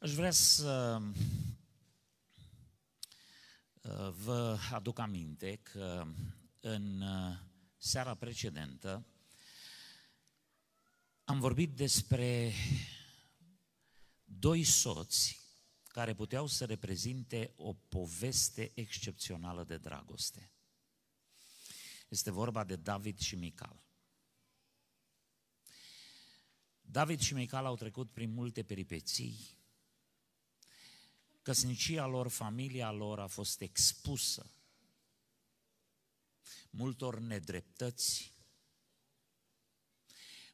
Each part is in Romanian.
Aș vrea să uh, vă aduc aminte că în uh, seara precedentă am vorbit despre doi soți care puteau să reprezinte o poveste excepțională de dragoste. Este vorba de David și Mical. David și Mical au trecut prin multe peripeții, Căsnicia lor, familia lor a fost expusă multor nedreptăți,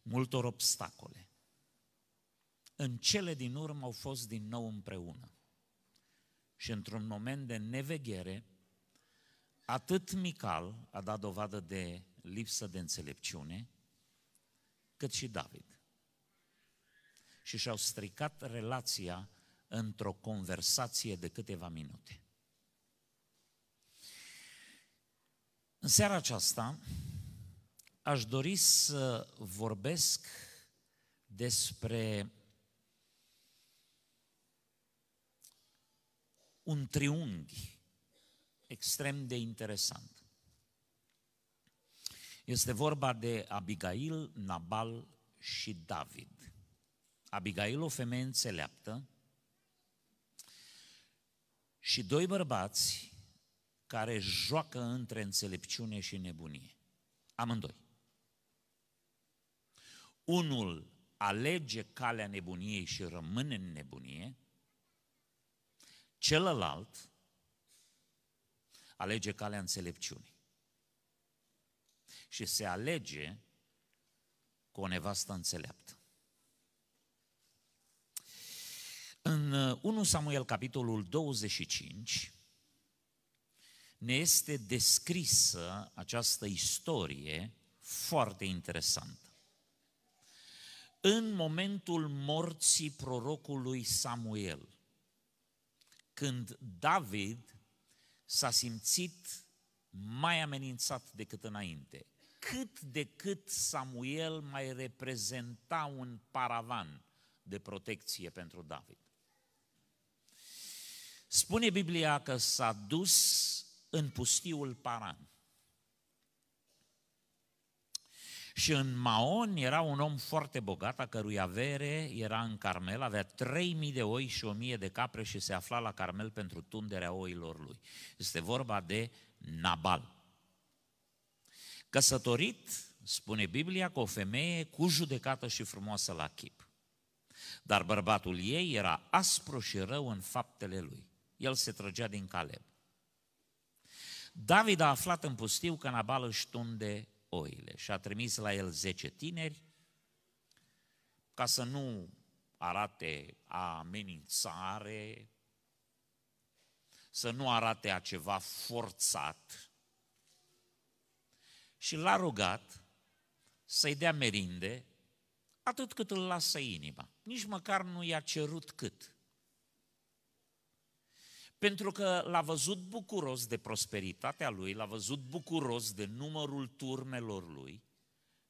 multor obstacole. În cele din urmă au fost din nou împreună. Și într-un moment de neveghere, atât Mical a dat dovadă de lipsă de înțelepciune, cât și David. Și și-au stricat relația într-o conversație de câteva minute. În seara aceasta aș dori să vorbesc despre un triunghi extrem de interesant. Este vorba de Abigail, Nabal și David. Abigail, o femeie înțeleaptă, și doi bărbați care joacă între înțelepciune și nebunie. Amândoi. Unul alege calea nebuniei și rămâne în nebunie, celălalt alege calea înțelepciunii. Și se alege cu o nevastă înțeleaptă. În 1 uh, Samuel, capitolul 25, ne este descrisă această istorie foarte interesantă. În momentul morții prorocului Samuel, când David s-a simțit mai amenințat decât înainte, cât de cât Samuel mai reprezenta un paravan de protecție pentru David. Spune Biblia că s-a dus în pustiul Paran. Și în Maon era un om foarte bogat, a cărui avere era în Carmel, avea 3.000 de oi și 1.000 de capre și se afla la Carmel pentru tunderea oilor lui. Este vorba de Nabal. Căsătorit, spune Biblia, cu o femeie cu judecată și frumoasă la chip. Dar bărbatul ei era aspru și rău în faptele lui el se trăgea din Caleb. David a aflat în pustiu că Nabal își tunde oile și a trimis la el zece tineri ca să nu arate a amenințare, să nu arate a ceva forțat și l-a rugat să-i dea merinde atât cât îl lasă inima. Nici măcar nu i-a cerut cât. Pentru că l-a văzut bucuros de prosperitatea lui, l-a văzut bucuros de numărul turmelor lui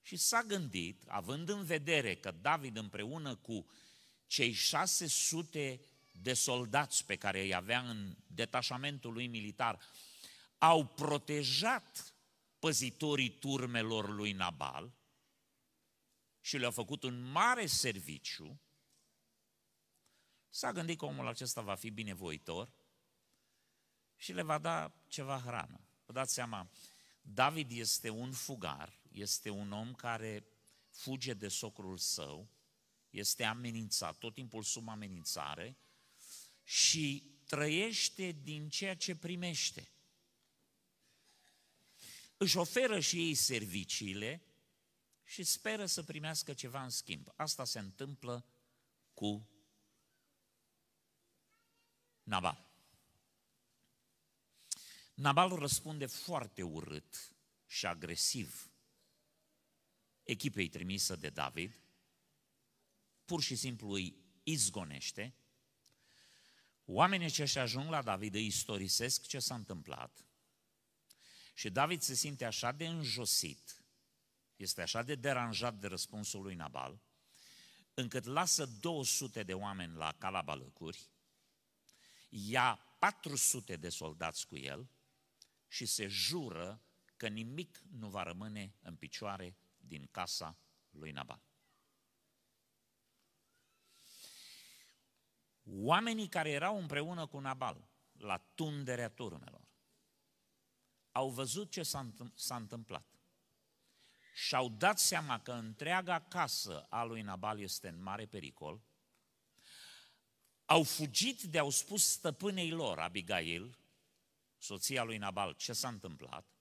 și s-a gândit, având în vedere că David împreună cu cei 600 de soldați pe care îi avea în detașamentul lui militar, au protejat păzitorii turmelor lui Nabal și le-au făcut un mare serviciu, s-a gândit că omul acesta va fi binevoitor și le va da ceva hrană. Vă dați seama, David este un fugar, este un om care fuge de socrul său, este amenințat, tot timpul sub amenințare și trăiește din ceea ce primește. Își oferă și ei serviciile și speră să primească ceva în schimb. Asta se întâmplă cu Nabat. Nabal răspunde foarte urât și agresiv echipei trimisă de David, pur și simplu îi izgonește. Oamenii ce și ajung la David îi istorisesc ce s-a întâmplat. Și David se simte așa de înjosit, este așa de deranjat de răspunsul lui Nabal, încât lasă 200 de oameni la calabalăcuri, ia 400 de soldați cu el și se jură că nimic nu va rămâne în picioare din casa lui Nabal. Oamenii care erau împreună cu Nabal la tunderea turmelor au văzut ce s-a, s-a întâmplat și-au dat seama că întreaga casă a lui Nabal este în mare pericol, au fugit de au spus stăpânei lor, Abigail, soția lui Nabal, ce s-a întâmplat,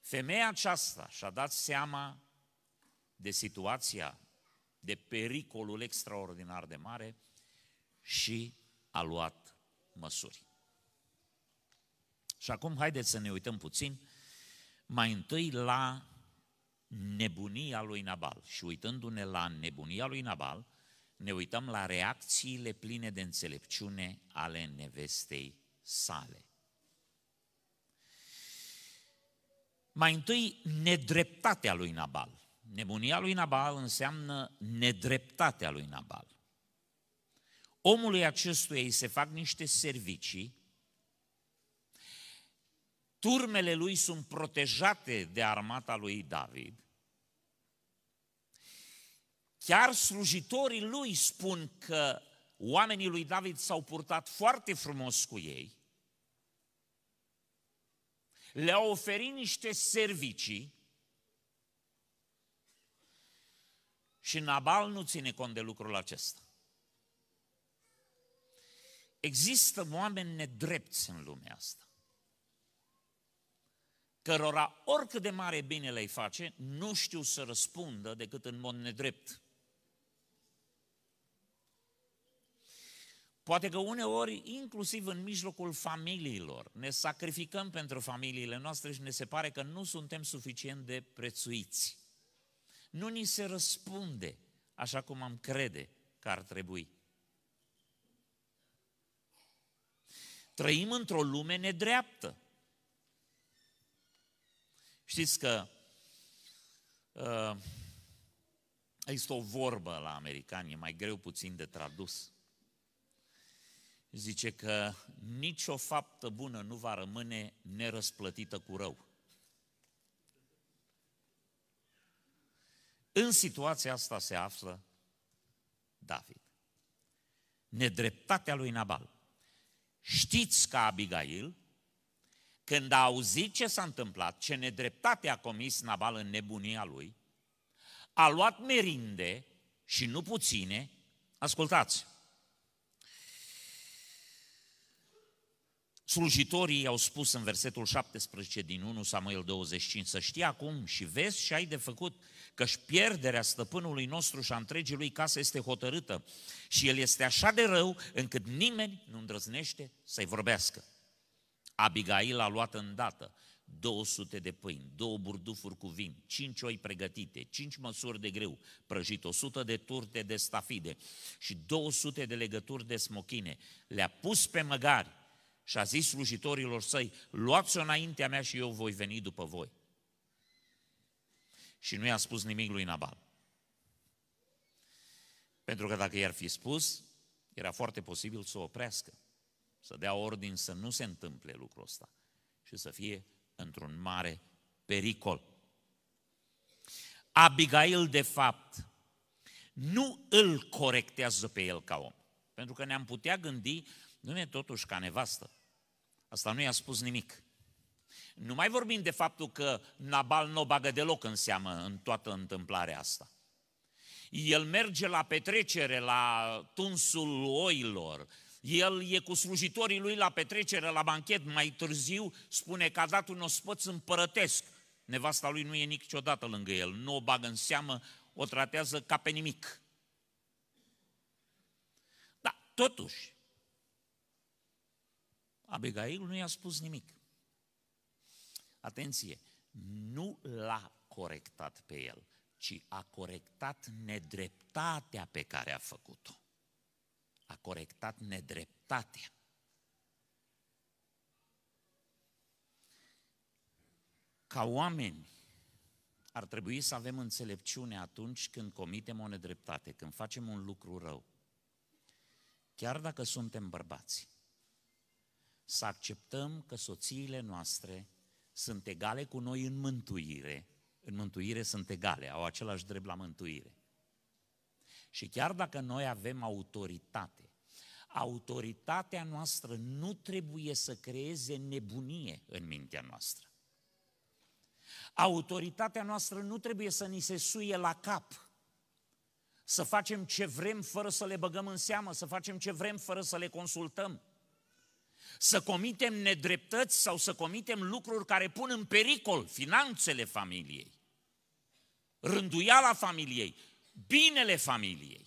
femeia aceasta și-a dat seama de situația, de pericolul extraordinar de mare și a luat măsuri. Și acum haideți să ne uităm puțin mai întâi la nebunia lui Nabal. Și uitându-ne la nebunia lui Nabal, ne uităm la reacțiile pline de înțelepciune ale nevestei sale. Mai întâi, nedreptatea lui Nabal. Nebunia lui Nabal înseamnă nedreptatea lui Nabal. Omului acestuia îi se fac niște servicii, turmele lui sunt protejate de armata lui David, chiar slujitorii lui spun că oamenii lui David s-au purtat foarte frumos cu ei, le-a oferit niște servicii și Nabal nu ține cont de lucrul acesta. Există oameni nedrepți în lumea asta, cărora oricât de mare bine le-ai face, nu știu să răspundă decât în mod nedrept. Poate că uneori, inclusiv în mijlocul familiilor, ne sacrificăm pentru familiile noastre și ne se pare că nu suntem suficient de prețuiți. Nu ni se răspunde așa cum am crede că ar trebui. Trăim într-o lume nedreaptă. Știți că uh, există o vorbă la americani, e mai greu puțin de tradus zice că nicio faptă bună nu va rămâne nerăsplătită cu rău. În situația asta se află David. Nedreptatea lui Nabal. Știți că Abigail, când a auzit ce s-a întâmplat, ce nedreptate a comis Nabal în nebunia lui, a luat merinde și nu puține, ascultați, Slujitorii au spus în versetul 17 din 1 Samuel 25, să știi acum și vezi și ai de făcut, căci pierderea stăpânului nostru și a întregii lui casă este hotărâtă și el este așa de rău încât nimeni nu îndrăznește să-i vorbească. Abigail a luat îndată 200 de pâini, două burdufuri cu vin, cinci oi pregătite, cinci măsuri de greu prăjit, 100 de turte de stafide și 200 de legături de smochine. Le-a pus pe măgari și a zis slujitorilor săi, luați-o înaintea mea și eu voi veni după voi. Și nu i-a spus nimic lui Nabal. Pentru că dacă i-ar fi spus, era foarte posibil să o oprească, să dea ordin să nu se întâmple lucrul ăsta și să fie într-un mare pericol. Abigail, de fapt, nu îl corectează pe el ca om. Pentru că ne-am putea gândi, nu e totuși ca nevastă. Asta nu i-a spus nimic. Nu mai vorbim de faptul că Nabal nu o bagă deloc în seamă în toată întâmplarea asta. El merge la petrecere, la tunsul oilor, el e cu slujitorii lui la petrecere, la banchet, mai târziu spune că a dat un ospăț împărătesc. Nevasta lui nu e niciodată lângă el, nu o bagă în seamă, o tratează ca pe nimic. Dar totuși, Abigail nu i-a spus nimic. Atenție, nu l-a corectat pe el, ci a corectat nedreptatea pe care a făcut-o. A corectat nedreptatea. Ca oameni, ar trebui să avem înțelepciune atunci când comitem o nedreptate, când facem un lucru rău. Chiar dacă suntem bărbați să acceptăm că soțiile noastre sunt egale cu noi în mântuire. În mântuire sunt egale, au același drept la mântuire. Și chiar dacă noi avem autoritate, autoritatea noastră nu trebuie să creeze nebunie în mintea noastră. Autoritatea noastră nu trebuie să ni se suie la cap, să facem ce vrem fără să le băgăm în seamă, să facem ce vrem fără să le consultăm să comitem nedreptăți sau să comitem lucruri care pun în pericol finanțele familiei, rânduiala familiei, binele familiei,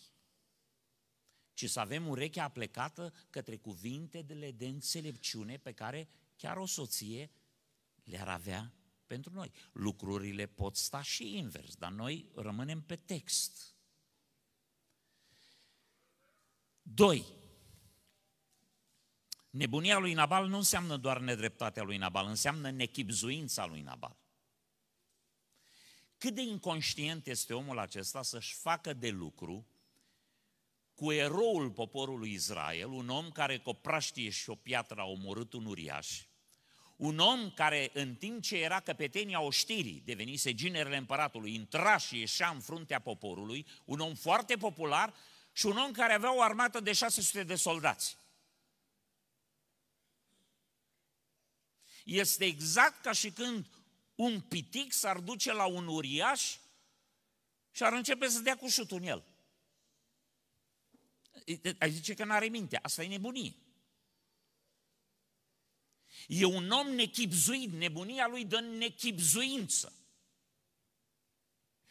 ci să avem urechea plecată către cuvintele de înțelepciune pe care chiar o soție le-ar avea pentru noi. Lucrurile pot sta și invers, dar noi rămânem pe text. 2. Nebunia lui Nabal nu înseamnă doar nedreptatea lui Nabal, înseamnă nechipzuința lui Nabal. Cât de inconștient este omul acesta să-și facă de lucru cu eroul poporului Israel, un om care cu o praștie și o piatră a omorât un uriaș, un om care în timp ce era căpetenia oștirii, devenise ginerele împăratului, intra și ieșea în fruntea poporului, un om foarte popular și un om care avea o armată de 600 de soldați. Este exact ca și când un pitic s-ar duce la un uriaș și ar începe să dea cu șutul în el. Ai zice că nu are minte, asta e nebunie. E un om nechipzuit, nebunia lui dă nechipzuință.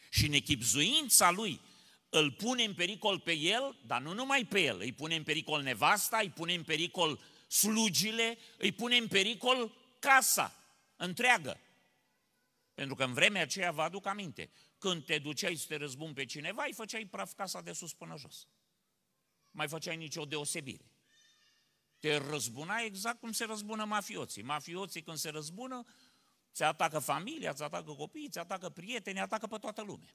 Și nechipzuința lui îl pune în pericol pe el, dar nu numai pe el, îi pune în pericol nevasta, îi pune în pericol slugile, îi pune în pericol casa întreagă. Pentru că în vremea aceea vă aduc aminte, când te duceai să te răzbun pe cineva, îi făceai praf casa de sus până jos. Mai făceai nicio deosebire. Te răzbunai exact cum se răzbună mafioții. Mafioții când se răzbună, se atacă familia, se atacă copiii, se atacă prietenii, atacă pe toată lumea.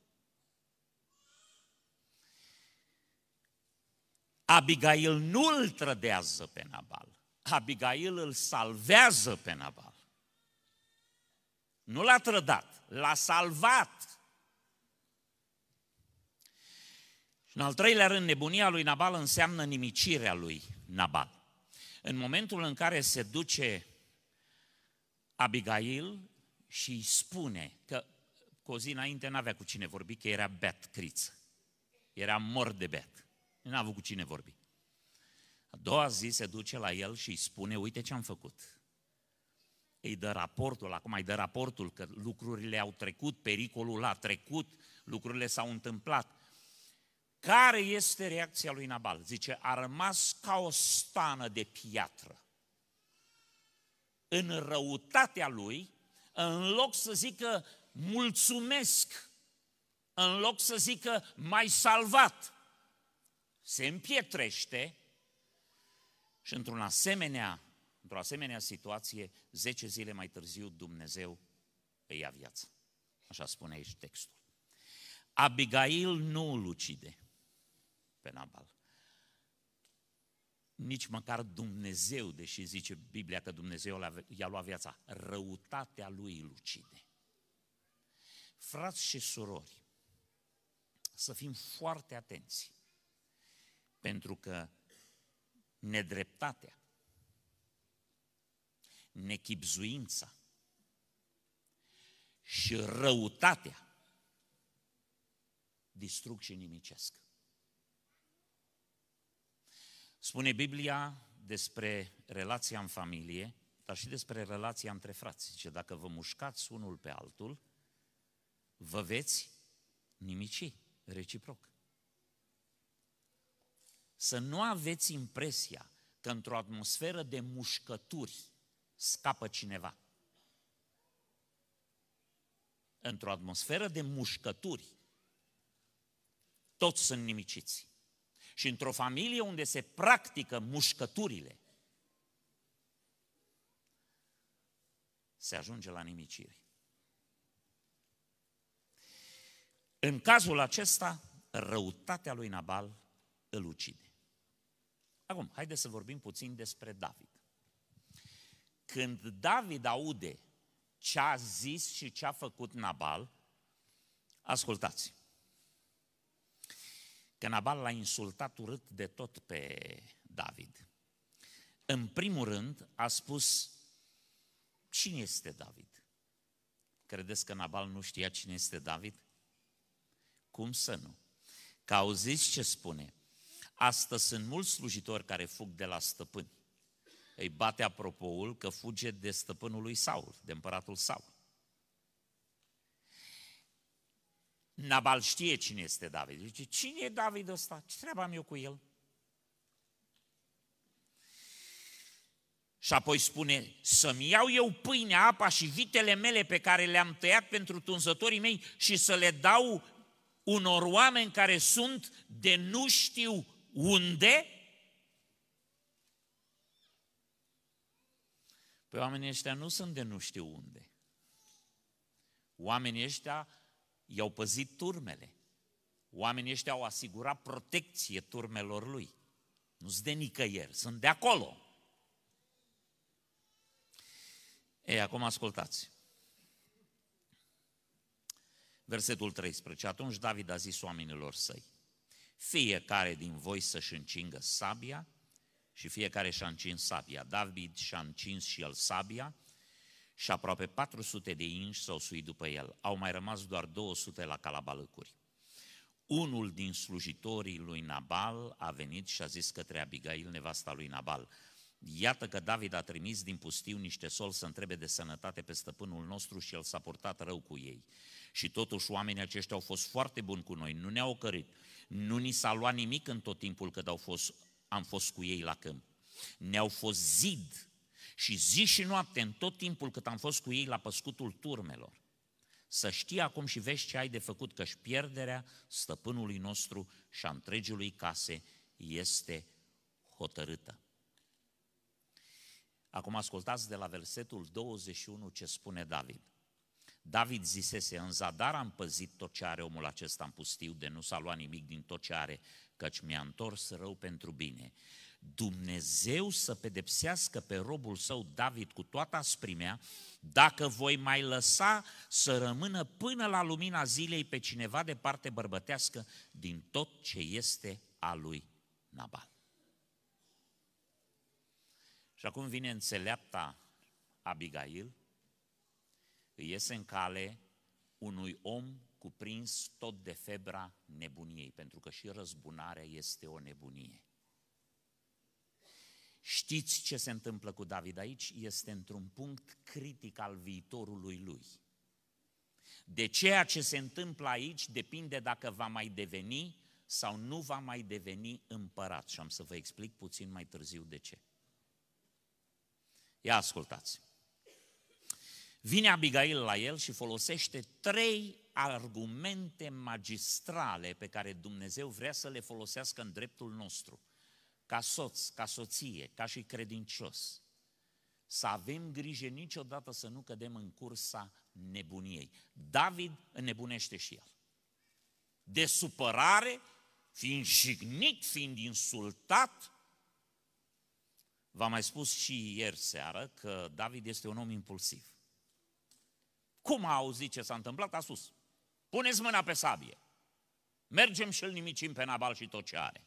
Abigail nu îl trădează pe Nabal. Abigail îl salvează pe Nabal. Nu l-a trădat, l-a salvat. În al treilea rând, nebunia lui Nabal înseamnă nimicirea lui Nabal. În momentul în care se duce Abigail și îi spune că cu o zi înainte n-avea cu cine vorbi, că era bet criță. Era mor de bet. N-a avut cu cine vorbi. A doua zi se duce la el și îi spune, uite ce am făcut. Îi dă raportul, acum îi dă raportul că lucrurile au trecut, pericolul a trecut, lucrurile s-au întâmplat. Care este reacția lui Nabal? Zice, a rămas ca o stană de piatră. În răutatea lui, în loc să zică mulțumesc, în loc să zică mai salvat, se împietrește și într-un asemenea, într-o asemenea situație, zece zile mai târziu Dumnezeu îi ia viața, Așa spune aici textul. Abigail nu îl ucide pe Nabal. Nici măcar Dumnezeu, deși zice Biblia că Dumnezeu i-a luat viața, răutatea lui îl ucide. Frați și surori, să fim foarte atenți, pentru că nedreptatea, nechipzuința și răutatea distrug și nimicesc. Spune Biblia despre relația în familie, dar și despre relația între frați. Zice, dacă vă mușcați unul pe altul, vă veți nimici reciproc. Să nu aveți impresia că într-o atmosferă de mușcături scapă cineva. Într-o atmosferă de mușcături, toți sunt nimiciți. Și într-o familie unde se practică mușcăturile, se ajunge la nimicire. În cazul acesta, răutatea lui Nabal îl ucide. Acum, haideți să vorbim puțin despre David. Când David aude ce a zis și ce a făcut Nabal, ascultați. Că Nabal l-a insultat urât de tot pe David. În primul rând a spus, cine este David? Credeți că Nabal nu știa cine este David? Cum să nu? Că auziți ce spune – Astăzi sunt mulți slujitori care fug de la stăpâni. Îi bate apropoul că fuge de stăpânul lui Saul, de împăratul Saul. Nabal știe cine este David. Zice, cine e David ăsta? Ce treabă am eu cu el? Și apoi spune, să-mi iau eu pâinea, apa și vitele mele pe care le-am tăiat pentru tunzătorii mei și să le dau unor oameni care sunt de nu știu unde? Păi oamenii ăștia nu sunt de nu știu unde. Oamenii ăștia i-au păzit turmele. Oamenii ăștia au asigurat protecție turmelor lui. Nu sunt de nicăieri, sunt de acolo. Ei, acum ascultați. Versetul 13. Atunci David a zis oamenilor săi, fiecare din voi să-și încingă sabia și fiecare și-a încins sabia. David și-a încins și el sabia și aproape 400 de inși s-au suit după el. Au mai rămas doar 200 la calabalăcuri. Unul din slujitorii lui Nabal a venit și a zis către Abigail, nevasta lui Nabal, Iată că David a trimis din pustiu niște sol să întrebe de sănătate pe stăpânul nostru și el s-a purtat rău cu ei. Și totuși oamenii aceștia au fost foarte buni cu noi, nu ne-au cărit nu ni s-a luat nimic în tot timpul cât au fost, am fost cu ei la câmp. Ne-au fost zid și zi și noapte, în tot timpul cât am fost cu ei la păscutul turmelor. Să știi acum și vezi ce ai de făcut, că-și pierderea stăpânului nostru și a întregiului case este hotărâtă. Acum ascultați de la versetul 21 ce spune David. David zisese, în zadar am păzit tot ce are omul acesta în pustiu, de nu s-a luat nimic din tot ce are, căci mi-a întors rău pentru bine. Dumnezeu să pedepsească pe robul său David cu toată asprimea, dacă voi mai lăsa să rămână până la lumina zilei pe cineva de parte bărbătească din tot ce este a lui Nabal. Și acum vine înțeleapta Abigail, îi iese în cale unui om cuprins tot de febra nebuniei, pentru că și răzbunarea este o nebunie. Știți ce se întâmplă cu David aici? Este într-un punct critic al viitorului lui. De ceea ce se întâmplă aici depinde dacă va mai deveni sau nu va mai deveni împărat. Și am să vă explic puțin mai târziu de ce. Ia ascultați. Vine Abigail la el și folosește trei argumente magistrale pe care Dumnezeu vrea să le folosească în dreptul nostru, ca soț, ca soție, ca și credincios. Să avem grijă niciodată să nu cădem în cursa nebuniei. David înnebunește și el. De supărare, fiind jignit, fiind insultat, v-am mai spus și ieri seară că David este un om impulsiv cum a auzit ce s-a întâmplat? A sus. Puneți mâna pe sabie. Mergem și îl nimicim pe Nabal și tot ce are.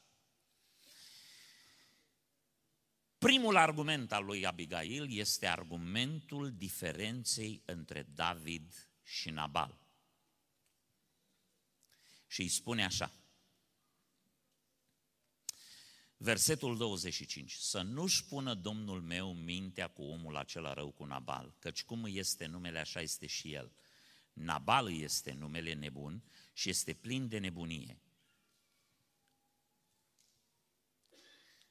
Primul argument al lui Abigail este argumentul diferenței între David și Nabal. Și îi spune așa, Versetul 25. Să nu-și pună Domnul meu mintea cu omul acela rău cu Nabal, căci cum este numele, așa este și el. Nabal este numele nebun și este plin de nebunie.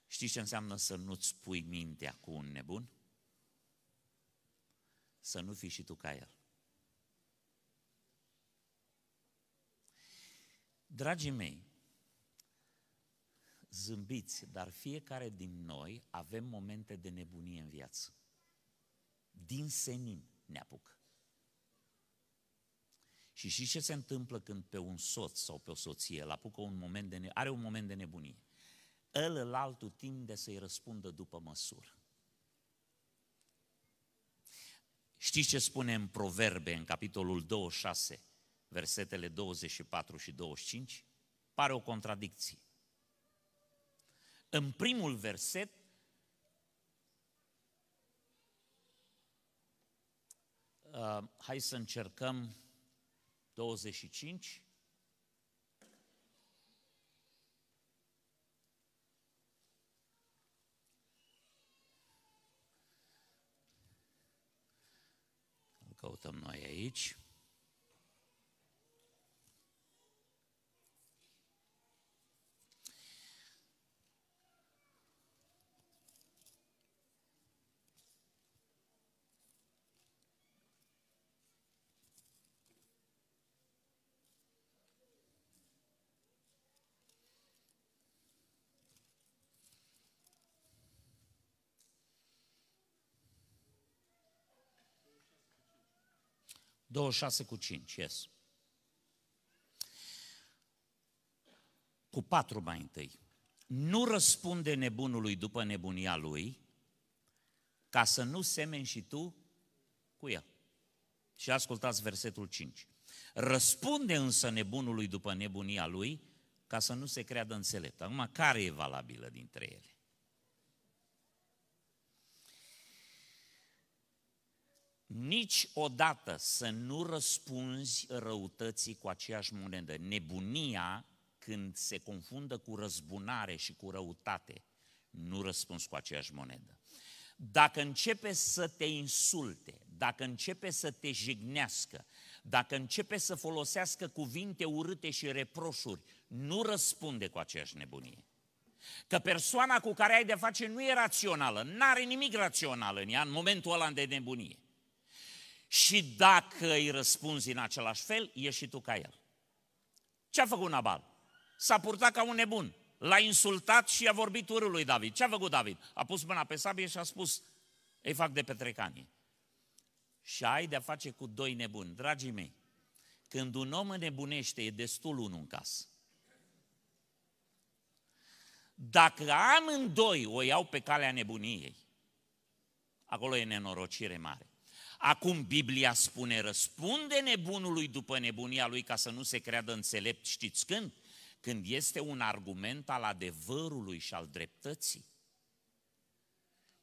Știți ce înseamnă să nu-ți pui mintea cu un nebun? Să nu fii și tu ca el. Dragii mei, Zâmbiți, dar fiecare din noi avem momente de nebunie în viață. Din senin ne apuc. Și și ce se întâmplă când pe un soț sau pe o soție îl apucă un moment de ne- are un moment de nebunie? El îl altul tinde să-i răspundă după măsură. Știți ce spune în Proverbe, în capitolul 26, versetele 24 și 25? Pare o contradicție în primul verset, uh, hai să încercăm 25. Căutăm noi aici. 26 cu 5, yes. Cu 4 mai întâi. Nu răspunde nebunului după nebunia lui, ca să nu semeni și tu cu el. Și ascultați versetul 5. Răspunde însă nebunului după nebunia lui, ca să nu se creadă înțelept. Acum, care e valabilă dintre ele? niciodată să nu răspunzi răutății cu aceeași monedă. Nebunia, când se confundă cu răzbunare și cu răutate, nu răspunzi cu aceeași monedă. Dacă începe să te insulte, dacă începe să te jignească, dacă începe să folosească cuvinte urâte și reproșuri, nu răspunde cu aceeași nebunie. Că persoana cu care ai de face nu e rațională, nu are nimic rațional în ea în momentul ăla de nebunie. Și dacă îi răspunzi în același fel, ieși și tu ca el. Ce a făcut Nabal? S-a purtat ca un nebun. L-a insultat și a vorbit urul lui David. Ce a făcut David? A pus mâna pe sabie și a spus, ei fac de petrecanie. Și ai de-a face cu doi nebuni. Dragii mei, când un om nebunește, e destul unul în casă. Dacă amândoi o iau pe calea nebuniei, acolo e nenorocire mare. Acum Biblia spune, răspunde nebunului după nebunia lui ca să nu se creadă înțelept, știți când? Când este un argument al adevărului și al dreptății.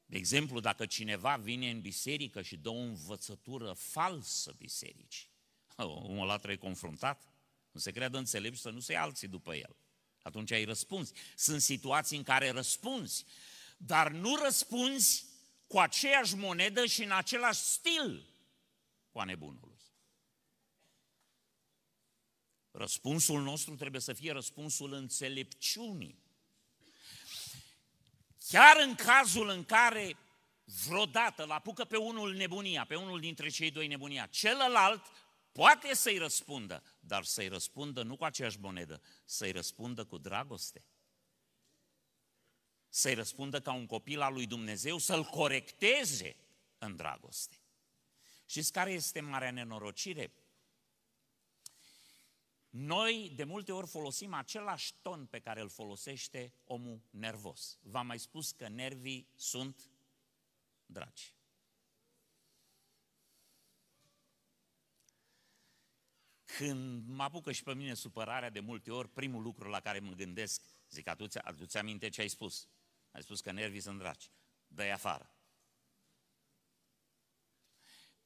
De exemplu, dacă cineva vine în biserică și dă o învățătură falsă bisericii, omul ăla trebuie confruntat, nu se creadă înțelept să nu se alții după el. Atunci ai răspuns. Sunt situații în care răspunzi, dar nu răspunzi cu aceeași monedă și în același stil cu a nebunului. Răspunsul nostru trebuie să fie răspunsul înțelepciunii. Chiar în cazul în care vreodată la apucă pe unul nebunia, pe unul dintre cei doi nebunia, celălalt poate să-i răspundă, dar să-i răspundă nu cu aceeași monedă, să-i răspundă cu dragoste să-i răspundă ca un copil al lui Dumnezeu, să-l corecteze în dragoste. Știți care este marea nenorocire? Noi de multe ori folosim același ton pe care îl folosește omul nervos. V-am mai spus că nervii sunt dragi. Când mă apucă și pe mine supărarea de multe ori, primul lucru la care mă gândesc, zic, aduți aminte ce ai spus. Ai spus că nervii sunt dragi. Dă-i afară.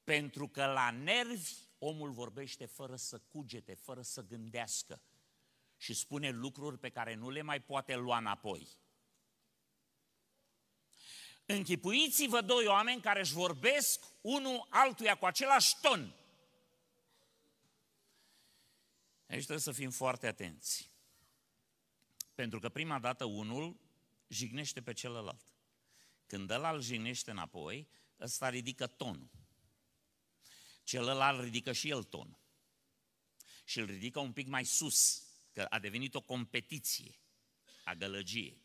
Pentru că la nervi omul vorbește fără să cugete, fără să gândească și spune lucruri pe care nu le mai poate lua înapoi. Închipuiți-vă doi oameni care își vorbesc unul altuia cu același ton. Aici trebuie să fim foarte atenți. Pentru că prima dată unul jignește pe celălalt. Când ăla îl jignește înapoi, ăsta ridică tonul. Celălalt ridică și el tonul. Și îl ridică un pic mai sus, că a devenit o competiție a gălăgiei.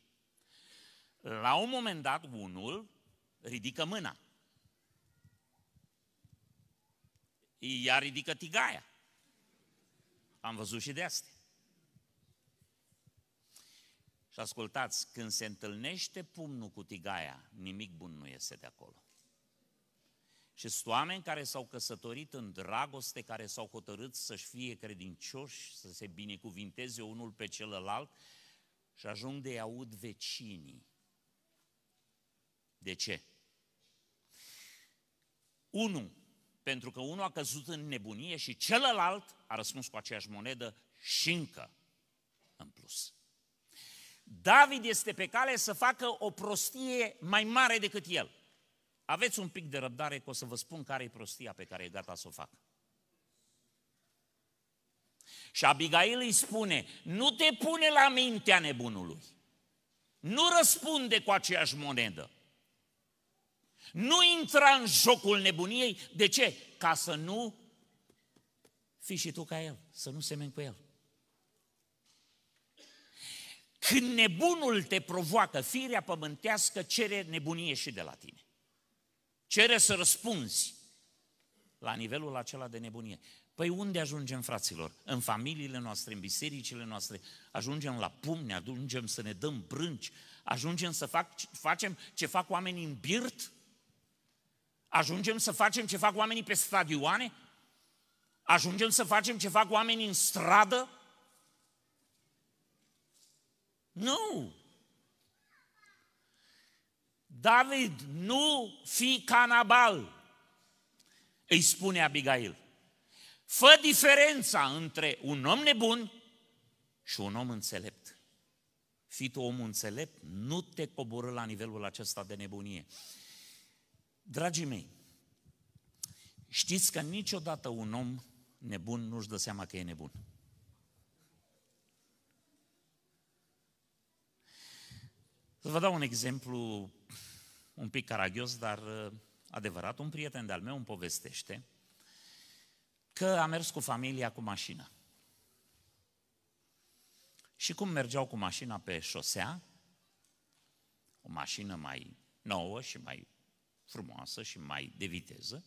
La un moment dat, unul ridică mâna. Ea ridică tigaia. Am văzut și de astea. Și ascultați, când se întâlnește pumnul cu tigaia, nimic bun nu iese de acolo. Și sunt oameni care s-au căsătorit în dragoste, care s-au hotărât să-și fie credincioși, să se binecuvinteze unul pe celălalt și ajung de aud vecinii. De ce? Unul, pentru că unul a căzut în nebunie și celălalt a răspuns cu aceeași monedă și încă în plus. David este pe cale să facă o prostie mai mare decât el. Aveți un pic de răbdare că o să vă spun care e prostia pe care e gata să o facă. Și Abigail îi spune, nu te pune la mintea nebunului. Nu răspunde cu aceeași monedă. Nu intra în jocul nebuniei. De ce? Ca să nu fii și tu ca el, să nu semeni cu el. Când nebunul te provoacă, firea pământească cere nebunie și de la tine. Cere să răspunzi la nivelul acela de nebunie. Păi unde ajungem, fraților? În familiile noastre, în bisericile noastre, ajungem la pumne, ajungem să ne dăm brânci, ajungem să fac, facem ce fac oamenii în birt, ajungem să facem ce fac oamenii pe stadioane, ajungem să facem ce fac oamenii în stradă, nu! David, nu fi canabal, îi spune Abigail. Fă diferența între un om nebun și un om înțelept. Fii tu om înțelept, nu te coborâ la nivelul acesta de nebunie. Dragii mei, știți că niciodată un om nebun nu-și dă seama că e nebun. Să vă dau un exemplu un pic caragios, dar uh, adevărat. Un prieten de-al meu îmi povestește că a mers cu familia cu mașina. Și cum mergeau cu mașina pe șosea, o mașină mai nouă și mai frumoasă și mai de viteză,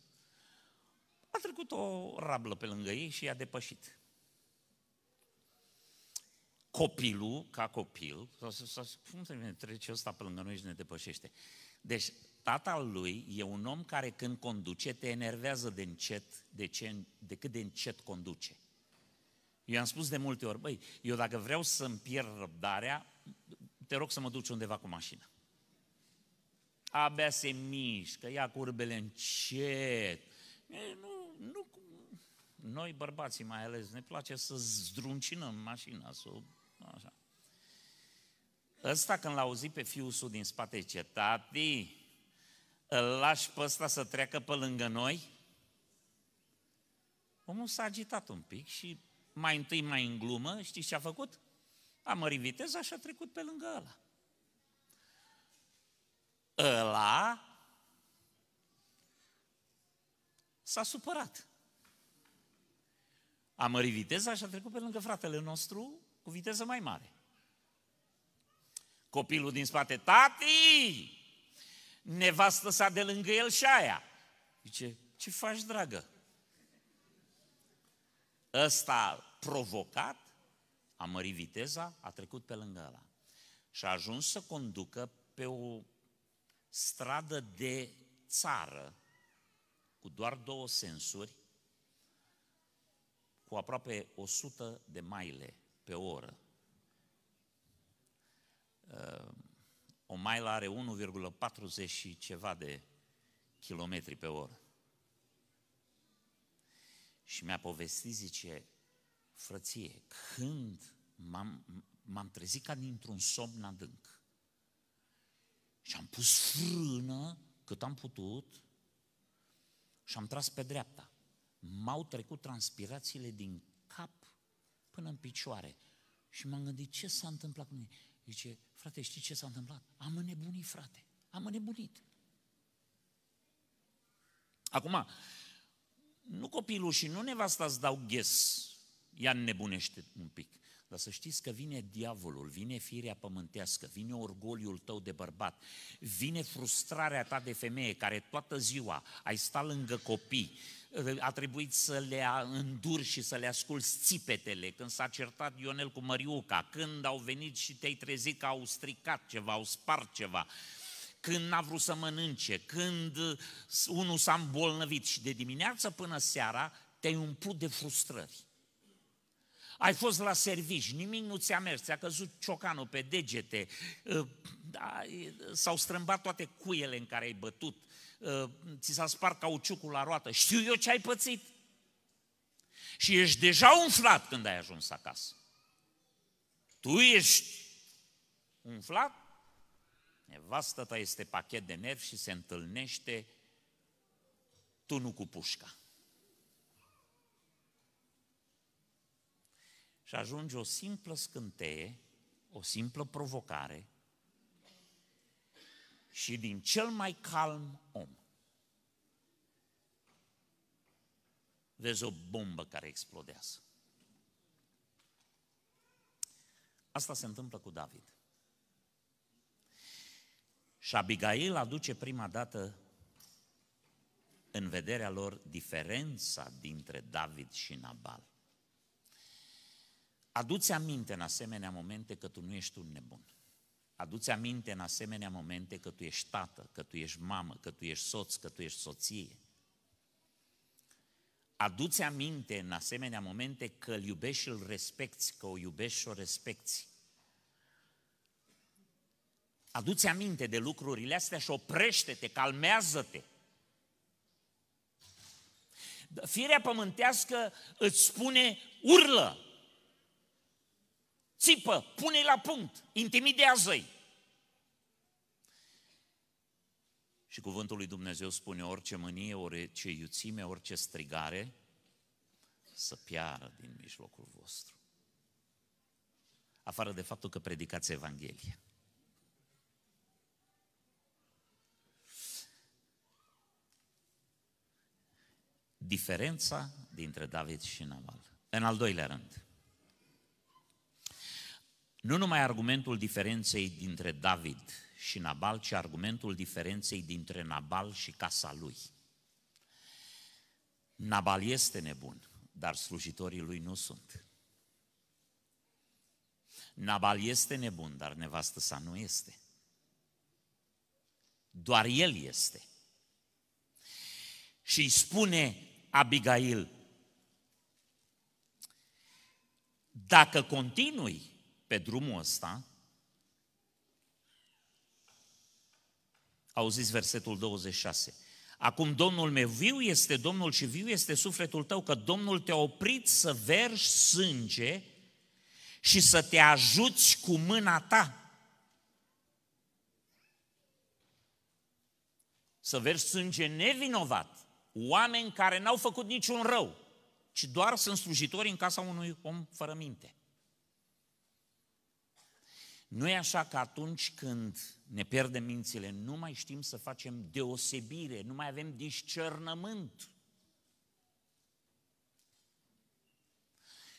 a trecut o rablă pe lângă ei și i-a depășit copilul, ca copil, să sau cum se numește, trece ăsta pe lângă noi și ne depășește. Deci, tatăl lui e un om care când conduce te enervează de încet, de, ce, de cât de încet conduce. Eu am spus de multe ori, băi, eu dacă vreau să-mi pierd răbdarea, te rog să mă duci undeva cu mașina. Abia se mișcă, ia curbele încet. E, nu, nu, noi bărbații mai ales ne place să zdruncinăm mașina, să o Așa. Ăsta când l-a auzit pe fiul său din spate, ce tati, îl lași pe ăsta să treacă pe lângă noi? Omul s-a agitat un pic și mai întâi, mai în glumă, știți ce a făcut? A mărit viteza și a trecut pe lângă ăla. Ăla s-a supărat. A mărit viteza și a trecut pe lângă fratele nostru cu viteză mai mare. Copilul din spate, tati, nevastă s-a de lângă el și aia. Zice, ce faci, dragă? Ăsta provocat a mărit viteza, a trecut pe lângă ăla. Și a ajuns să conducă pe o stradă de țară, cu doar două sensuri, cu aproape 100 de maile pe oră. Uh, o mailă are 1,40 și ceva de kilometri pe oră. Și mi-a povestit, zice, frăție, când m-am, m-am trezit ca dintr-un somn adânc și am pus frână cât am putut și am tras pe dreapta. M-au trecut transpirațiile din până în picioare. Și m-am gândit, ce s-a întâmplat cu mine? Zice, frate, știi ce s-a întâmplat? Am înnebunit, frate. Am înnebunit. Acum, nu copilul și nu nevasta îți dau ghes. Ea nebunește un pic. Dar să știți că vine diavolul, vine firea pământească, vine orgoliul tău de bărbat, vine frustrarea ta de femeie care toată ziua ai stat lângă copii, a trebuit să le înduri și să le asculți țipetele, când s-a certat Ionel cu Măriuca, când au venit și te-ai trezit că au stricat ceva, au spart ceva, când n-a vrut să mănânce, când unul s-a îmbolnăvit și de dimineață până seara te-ai umplut de frustrări ai fost la servici, nimic nu ți-a mers, ți-a căzut ciocanul pe degete, uh, da, s-au strâmbat toate cuiele în care ai bătut, uh, ți s-a spart cauciucul la roată, știu eu ce ai pățit. Și ești deja umflat când ai ajuns acasă. Tu ești umflat, nevastă ta este pachet de nervi și se întâlnește tu nu cu pușca. și ajunge o simplă scânteie, o simplă provocare și din cel mai calm om vezi o bombă care explodează. Asta se întâmplă cu David. Și Abigail aduce prima dată în vederea lor diferența dintre David și Nabal. Aduți aminte în asemenea momente că tu nu ești un nebun. Aduți aminte în asemenea momente că tu ești tată, că tu ești mamă, că tu ești soț, că tu ești soție. Aduți aminte în asemenea momente că îl iubești și îl respecti, că o iubești și o respecti. Aduți aminte de lucrurile astea și oprește-te, calmează-te. Firea pământească îți spune urlă, țipă, pune-i la punct, intimidează-i. Și cuvântul lui Dumnezeu spune orice mânie, orice iuțime, orice strigare să piară din mijlocul vostru. Afară de faptul că predicați Evanghelia. Diferența dintre David și Naval. În al doilea rând, nu numai argumentul diferenței dintre David și Nabal, ci argumentul diferenței dintre Nabal și casa lui. Nabal este nebun, dar slujitorii lui nu sunt. Nabal este nebun, dar nevastă sa nu este. Doar el este. Și îi spune Abigail, dacă continui pe drumul ăsta, auziți versetul 26, Acum Domnul meu viu este Domnul și viu este sufletul tău, că Domnul te-a oprit să vergi sânge și să te ajuți cu mâna ta. Să vergi sânge nevinovat, oameni care n-au făcut niciun rău, ci doar sunt slujitori în casa unui om fără minte. Nu e așa că atunci când ne pierdem mințile, nu mai știm să facem deosebire, nu mai avem discernământ.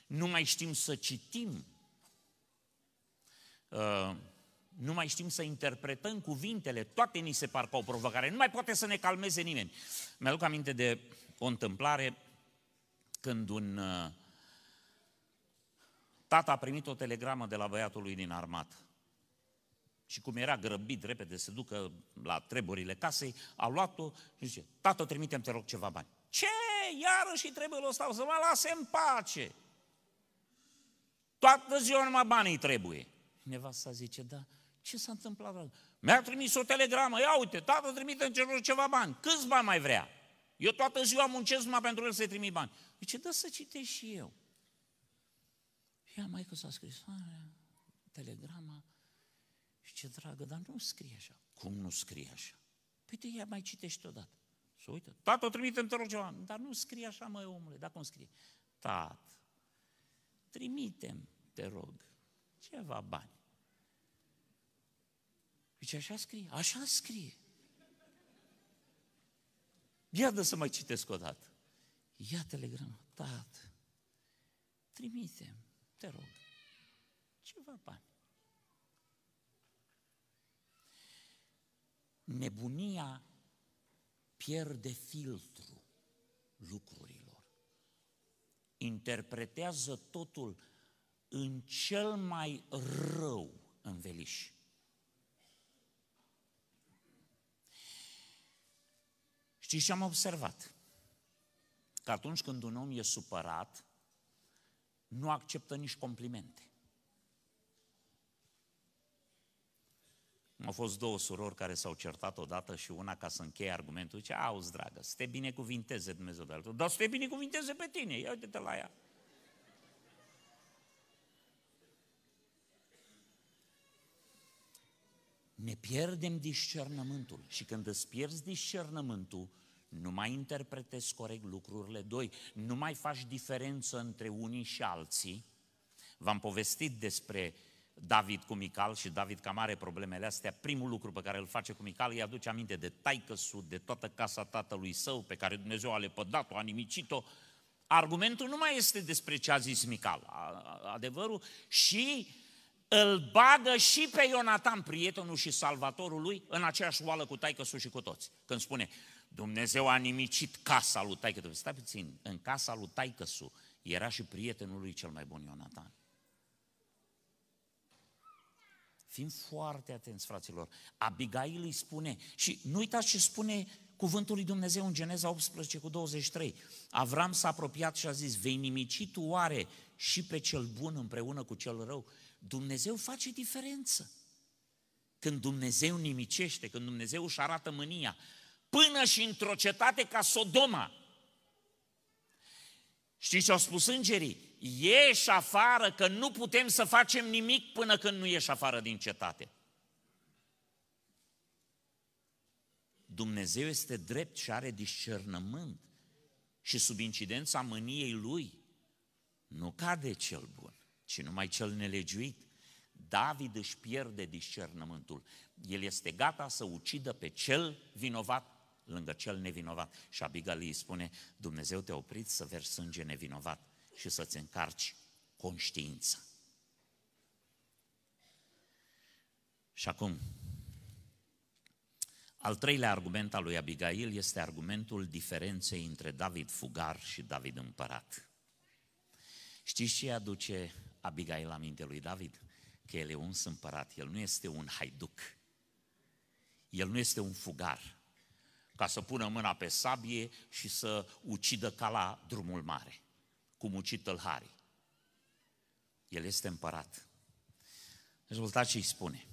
Nu mai știm să citim. Uh, nu mai știm să interpretăm cuvintele, toate ni se par ca o provocare, nu mai poate să ne calmeze nimeni. Mi-aduc aminte de o întâmplare când un uh, Tata a primit o telegramă de la băiatul lui din armată. Și cum era grăbit repede să ducă la treburile casei, a luat-o și zice, tată, trimitem, te rog, ceva bani. Ce? Iarăși trebuie stau să mă lase în pace. Toată ziua numai banii trebuie. Nevasta zice, da, ce s-a întâmplat? Mi-a trimis o telegramă, ia uite, tată trimite te rog, ceva bani. Câți bani mai vrea? Eu toată ziua muncesc numai pentru el să-i trimit bani. Zice, dă să citești și eu. Ia mai că s-a scris telegrama, și ce dragă, dar nu scrie așa. Cum nu scrie așa? Păi te ia mai citești odată. Să uită. Tată, trimite într ceva. Dar nu scrie așa, măi, omule. dacă cum scrie? Tat, trimitem, te rog, ceva bani. Zice, deci așa scrie, așa scrie. Ia de să mai citesc o dată. Ia telegrama, tată, trimitem, te rog, ceva bani. Nebunia pierde filtru lucrurilor. Interpretează totul în cel mai rău înveliș. Știți ce am observat? Că atunci când un om e supărat, nu acceptă nici complimente. Au fost două surori care s-au certat odată și una ca să încheie argumentul, zice, auzi, dragă, să te binecuvinteze Dumnezeu de altul. Dar să te binecuvinteze pe tine, ia uite-te la ea. Ne pierdem discernământul și când îți pierzi discernământul, nu mai interpretezi corect lucrurile. Doi, nu mai faci diferență între unii și alții. V-am povestit despre David cu Mical și David cam are problemele astea. Primul lucru pe care îl face cu Mical îi aduce aminte de taicăsul, de toată casa tatălui său pe care Dumnezeu a lepădat-o, a nimicit-o. Argumentul nu mai este despre ce a zis Mical, adevărul, și îl bagă și pe Ionatan, prietenul și salvatorul lui, în aceeași oală cu taică și cu toți. Când spune, Dumnezeu a nimicit casa lui taică -tău. Stai puțin, în casa lui taică era și prietenul lui cel mai bun Ionatan. Fim foarte atenți, fraților. Abigail îi spune, și nu uitați ce spune cuvântul lui Dumnezeu în Geneza 18 cu 23. Avram s-a apropiat și a zis, vei nimici tu oare și pe cel bun împreună cu cel rău? Dumnezeu face diferență. Când Dumnezeu nimicește, când Dumnezeu își arată mânia, până și într-o cetate ca Sodoma. Știți ce au spus îngerii? Ieși afară că nu putem să facem nimic până când nu ieși afară din cetate. Dumnezeu este drept și are discernământ și sub incidența mâniei lui nu cade cel bun, ci numai cel nelegiuit. David își pierde discernământul. El este gata să ucidă pe cel vinovat lângă cel nevinovat. Și Abigail îi spune, Dumnezeu te-a oprit să vergi sânge nevinovat și să-ți încarci conștiința. Și acum, al treilea argument al lui Abigail este argumentul diferenței între David fugar și David împărat. Știți ce aduce Abigail la minte lui David? Că el e un împărat, el nu este un haiduc, el nu este un fugar, ca să pună mâna pe sabie și să ucidă ca la drumul mare, cum ucid tălharii. El este împărat. Rezultat ce îi spune.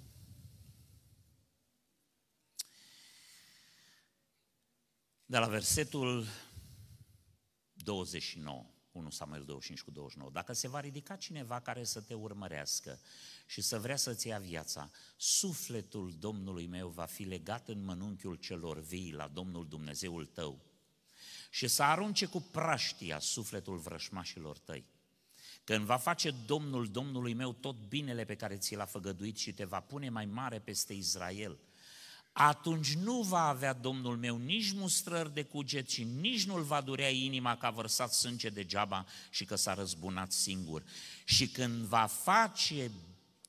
De la versetul 29. 1 Samuel 25 cu 29. Dacă se va ridica cineva care să te urmărească și să vrea să-ți ia viața, sufletul Domnului meu va fi legat în mănunchiul celor vii la Domnul Dumnezeul tău și să arunce cu praștia sufletul vrășmașilor tăi. Când va face Domnul Domnului meu tot binele pe care ți l-a făgăduit și te va pune mai mare peste Israel – atunci nu va avea Domnul meu nici mustrări de cuget și nici nu-l va durea inima că a vărsat sânge degeaba și că s-a răzbunat singur. Și când va face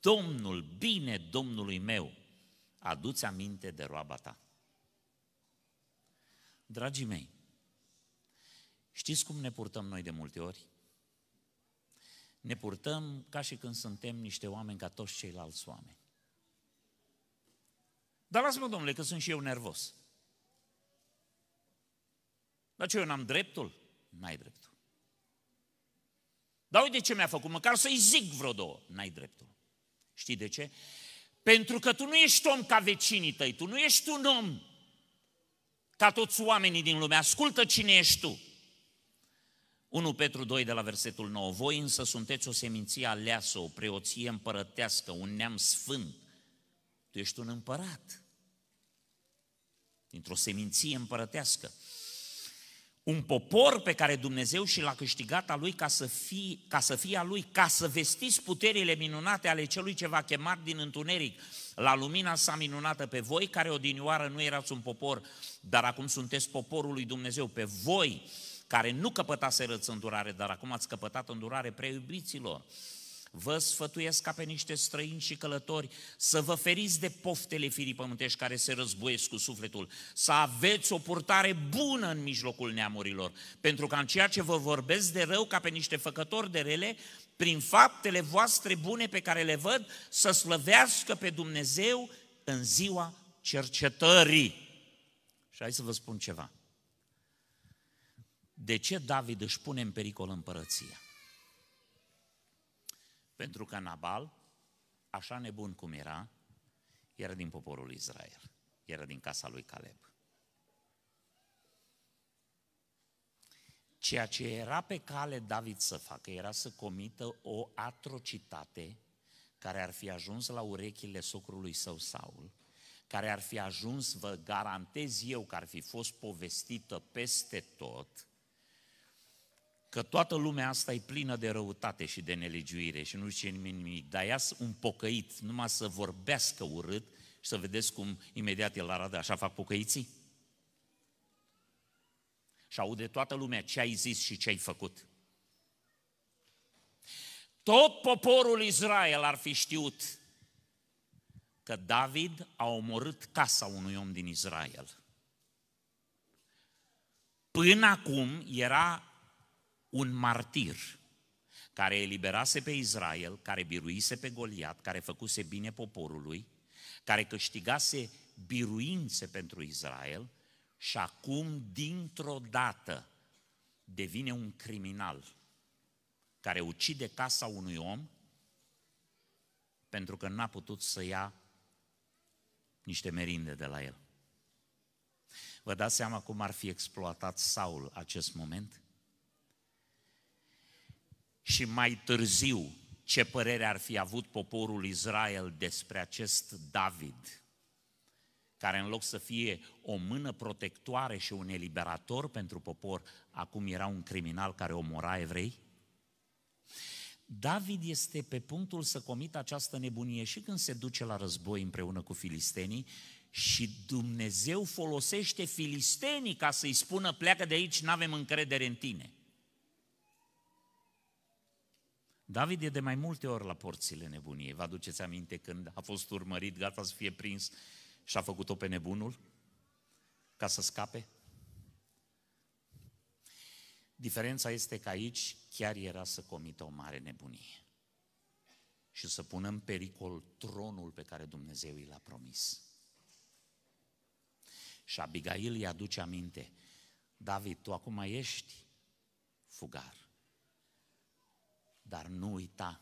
Domnul bine Domnului meu, aduți aminte de roaba ta. Dragii mei, știți cum ne purtăm noi de multe ori? Ne purtăm ca și când suntem niște oameni ca toți ceilalți oameni. Dar lasă-mă, domnule, că sunt și eu nervos. Dar ce, eu n-am dreptul? N-ai dreptul. Dar uite ce mi-a făcut, măcar să-i zic vreo două. N-ai dreptul. Știi de ce? Pentru că tu nu ești om ca vecinii tăi, tu nu ești un om ca toți oamenii din lume. Ascultă cine ești tu. 1 Petru 2 de la versetul 9. Voi însă sunteți o seminție aleasă, o preoție împărătească, un neam sfânt, tu ești un împărat. Dintr-o seminție împărătească. Un popor pe care Dumnezeu și l-a câștigat a lui ca să, fie, ca să fie a lui, ca să vestiți puterile minunate ale celui ce va chema din întuneric la lumina sa minunată pe voi, care odinioară nu erați un popor, dar acum sunteți poporul lui Dumnezeu, pe voi, care nu răți îndurare, dar acum ați căpătat îndurare preiubiților. iubiților vă sfătuiesc ca pe niște străini și călători să vă feriți de poftele firii pământești care se războiesc cu sufletul, să aveți o purtare bună în mijlocul neamurilor, pentru că în ceea ce vă vorbesc de rău ca pe niște făcători de rele, prin faptele voastre bune pe care le văd, să slăvească pe Dumnezeu în ziua cercetării. Și hai să vă spun ceva. De ce David își pune în pericol împărăția? Pentru că Nabal, așa nebun cum era, era din poporul Israel, era din casa lui Caleb. Ceea ce era pe cale David să facă era să comită o atrocitate care ar fi ajuns la urechile socrului său Saul, care ar fi ajuns, vă garantez eu, că ar fi fost povestită peste tot, că toată lumea asta e plină de răutate și de nelegiuire și nu știe nimic, dar ia un pocăit numai să vorbească urât și să vedeți cum imediat el arată, așa fac pocăiții? Și aude toată lumea ce ai zis și ce ai făcut. Tot poporul Israel ar fi știut că David a omorât casa unui om din Israel. Până acum era un martir care eliberase pe Israel, care biruise pe Goliat, care făcuse bine poporului, care câștigase biruințe pentru Israel și acum, dintr-o dată, devine un criminal care ucide casa unui om pentru că n-a putut să ia niște merinde de la el. Vă dați seama cum ar fi exploatat Saul acest moment? și mai târziu ce părere ar fi avut poporul Israel despre acest David, care în loc să fie o mână protectoare și un eliberator pentru popor, acum era un criminal care omora evrei? David este pe punctul să comită această nebunie și când se duce la război împreună cu filistenii și Dumnezeu folosește filistenii ca să-i spună pleacă de aici, nu avem încredere în tine. David e de mai multe ori la porțile nebuniei. Vă aduceți aminte când a fost urmărit, gata să fie prins și a făcut-o pe nebunul ca să scape? Diferența este că aici chiar era să comită o mare nebunie și să pună în pericol tronul pe care Dumnezeu i l-a promis. Și Abigail îi aduce aminte, David, tu acum ești fugar. Dar nu uita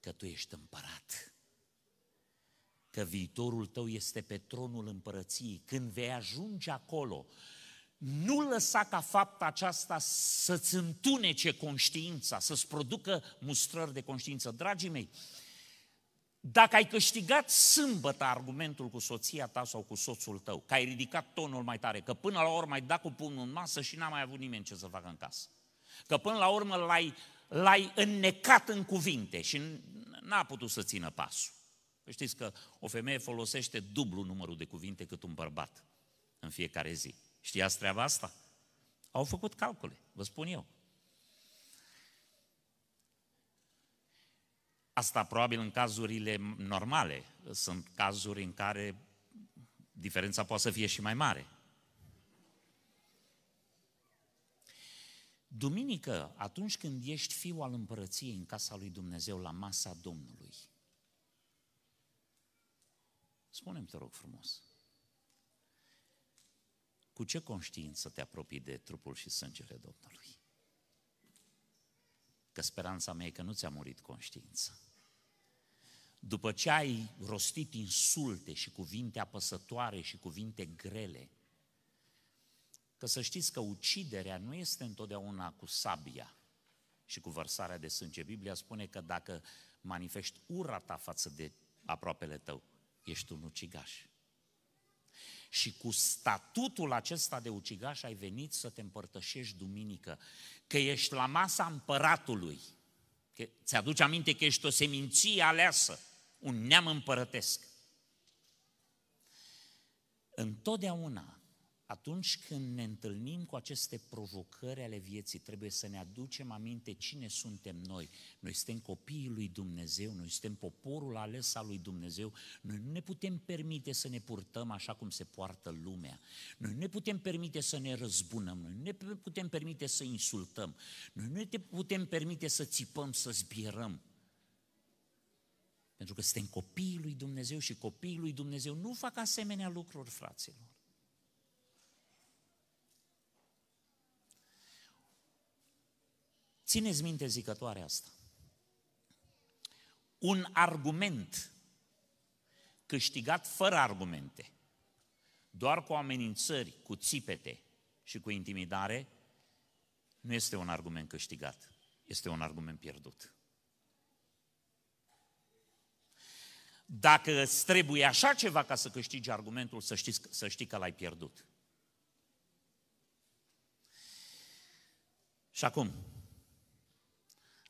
că tu ești împărat, că viitorul tău este pe tronul împărăției. Când vei ajunge acolo, nu lăsa ca fapta aceasta să-ți întunece conștiința, să-ți producă mustrări de conștiință. Dragii mei, dacă ai câștigat sâmbătă argumentul cu soția ta sau cu soțul tău, că ai ridicat tonul mai tare, că până la urmă ai dat cu pumnul în masă și n-a mai avut nimeni ce să facă în casă, că până la urmă l-ai l-ai înnecat în cuvinte și n-a putut să țină pasul. Știți că o femeie folosește dublu numărul de cuvinte cât un bărbat în fiecare zi. Știați treaba asta? Au făcut calcule, vă spun eu. Asta probabil în cazurile normale. Sunt cazuri în care diferența poate să fie și mai mare. Duminică, atunci când ești fiul al împărăției în casa lui Dumnezeu, la masa Domnului, spune te rog frumos, cu ce conștiință te apropii de trupul și sângele Domnului? Că speranța mea e că nu ți-a murit conștiința. După ce ai rostit insulte și cuvinte apăsătoare și cuvinte grele, Că să știți că uciderea nu este întotdeauna cu sabia și cu vărsarea de sânge. Biblia spune că dacă manifesti ura ta față de aproapele tău, ești un ucigaș. Și cu statutul acesta de ucigaș ai venit să te împărtășești duminică, că ești la masa împăratului, că ți-aduce aminte că ești o seminție aleasă, un neam împărătesc. Întotdeauna atunci când ne întâlnim cu aceste provocări ale vieții, trebuie să ne aducem aminte cine suntem noi. Noi suntem copiii lui Dumnezeu, noi suntem poporul ales al lui Dumnezeu, noi nu ne putem permite să ne purtăm așa cum se poartă lumea, noi nu ne putem permite să ne răzbunăm, noi nu ne putem permite să insultăm, noi nu ne putem permite să țipăm, să zbierăm. Pentru că suntem copiii lui Dumnezeu și copiii lui Dumnezeu nu fac asemenea lucruri, fraților. Țineți minte zicătoarea asta. Un argument câștigat fără argumente, doar cu amenințări, cu țipete și cu intimidare, nu este un argument câștigat, este un argument pierdut. Dacă îți trebuie așa ceva ca să câștigi argumentul, să știi, să știi că l-ai pierdut. Și acum,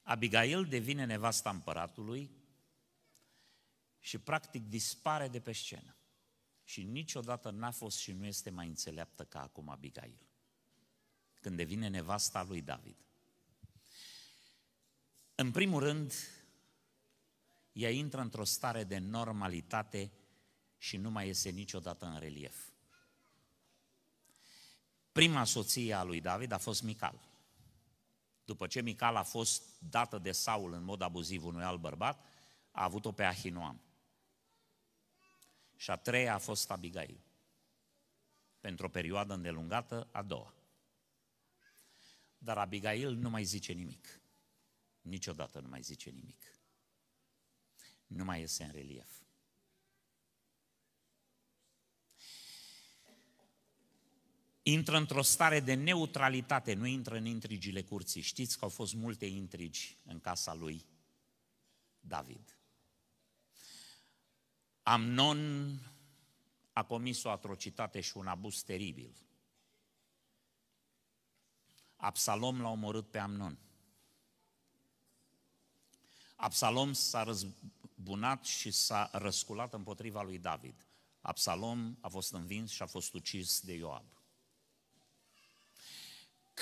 Abigail devine nevasta împăratului și practic dispare de pe scenă. Și niciodată n-a fost și nu este mai înțeleaptă ca acum Abigail. Când devine nevasta lui David. În primul rând, ea intră într-o stare de normalitate și nu mai iese niciodată în relief. Prima soție a lui David a fost Mical după ce Mical a fost dată de Saul în mod abuziv unui alt bărbat, a avut-o pe Ahinoam. Și a treia a fost Abigail. Pentru o perioadă îndelungată, a doua. Dar Abigail nu mai zice nimic. Niciodată nu mai zice nimic. Nu mai iese în relief. intră într-o stare de neutralitate, nu intră în intrigile curții. Știți că au fost multe intrigi în casa lui David. Amnon a comis o atrocitate și un abuz teribil. Absalom l-a omorât pe Amnon. Absalom s-a răzbunat și s-a răsculat împotriva lui David. Absalom a fost învins și a fost ucis de Ioab.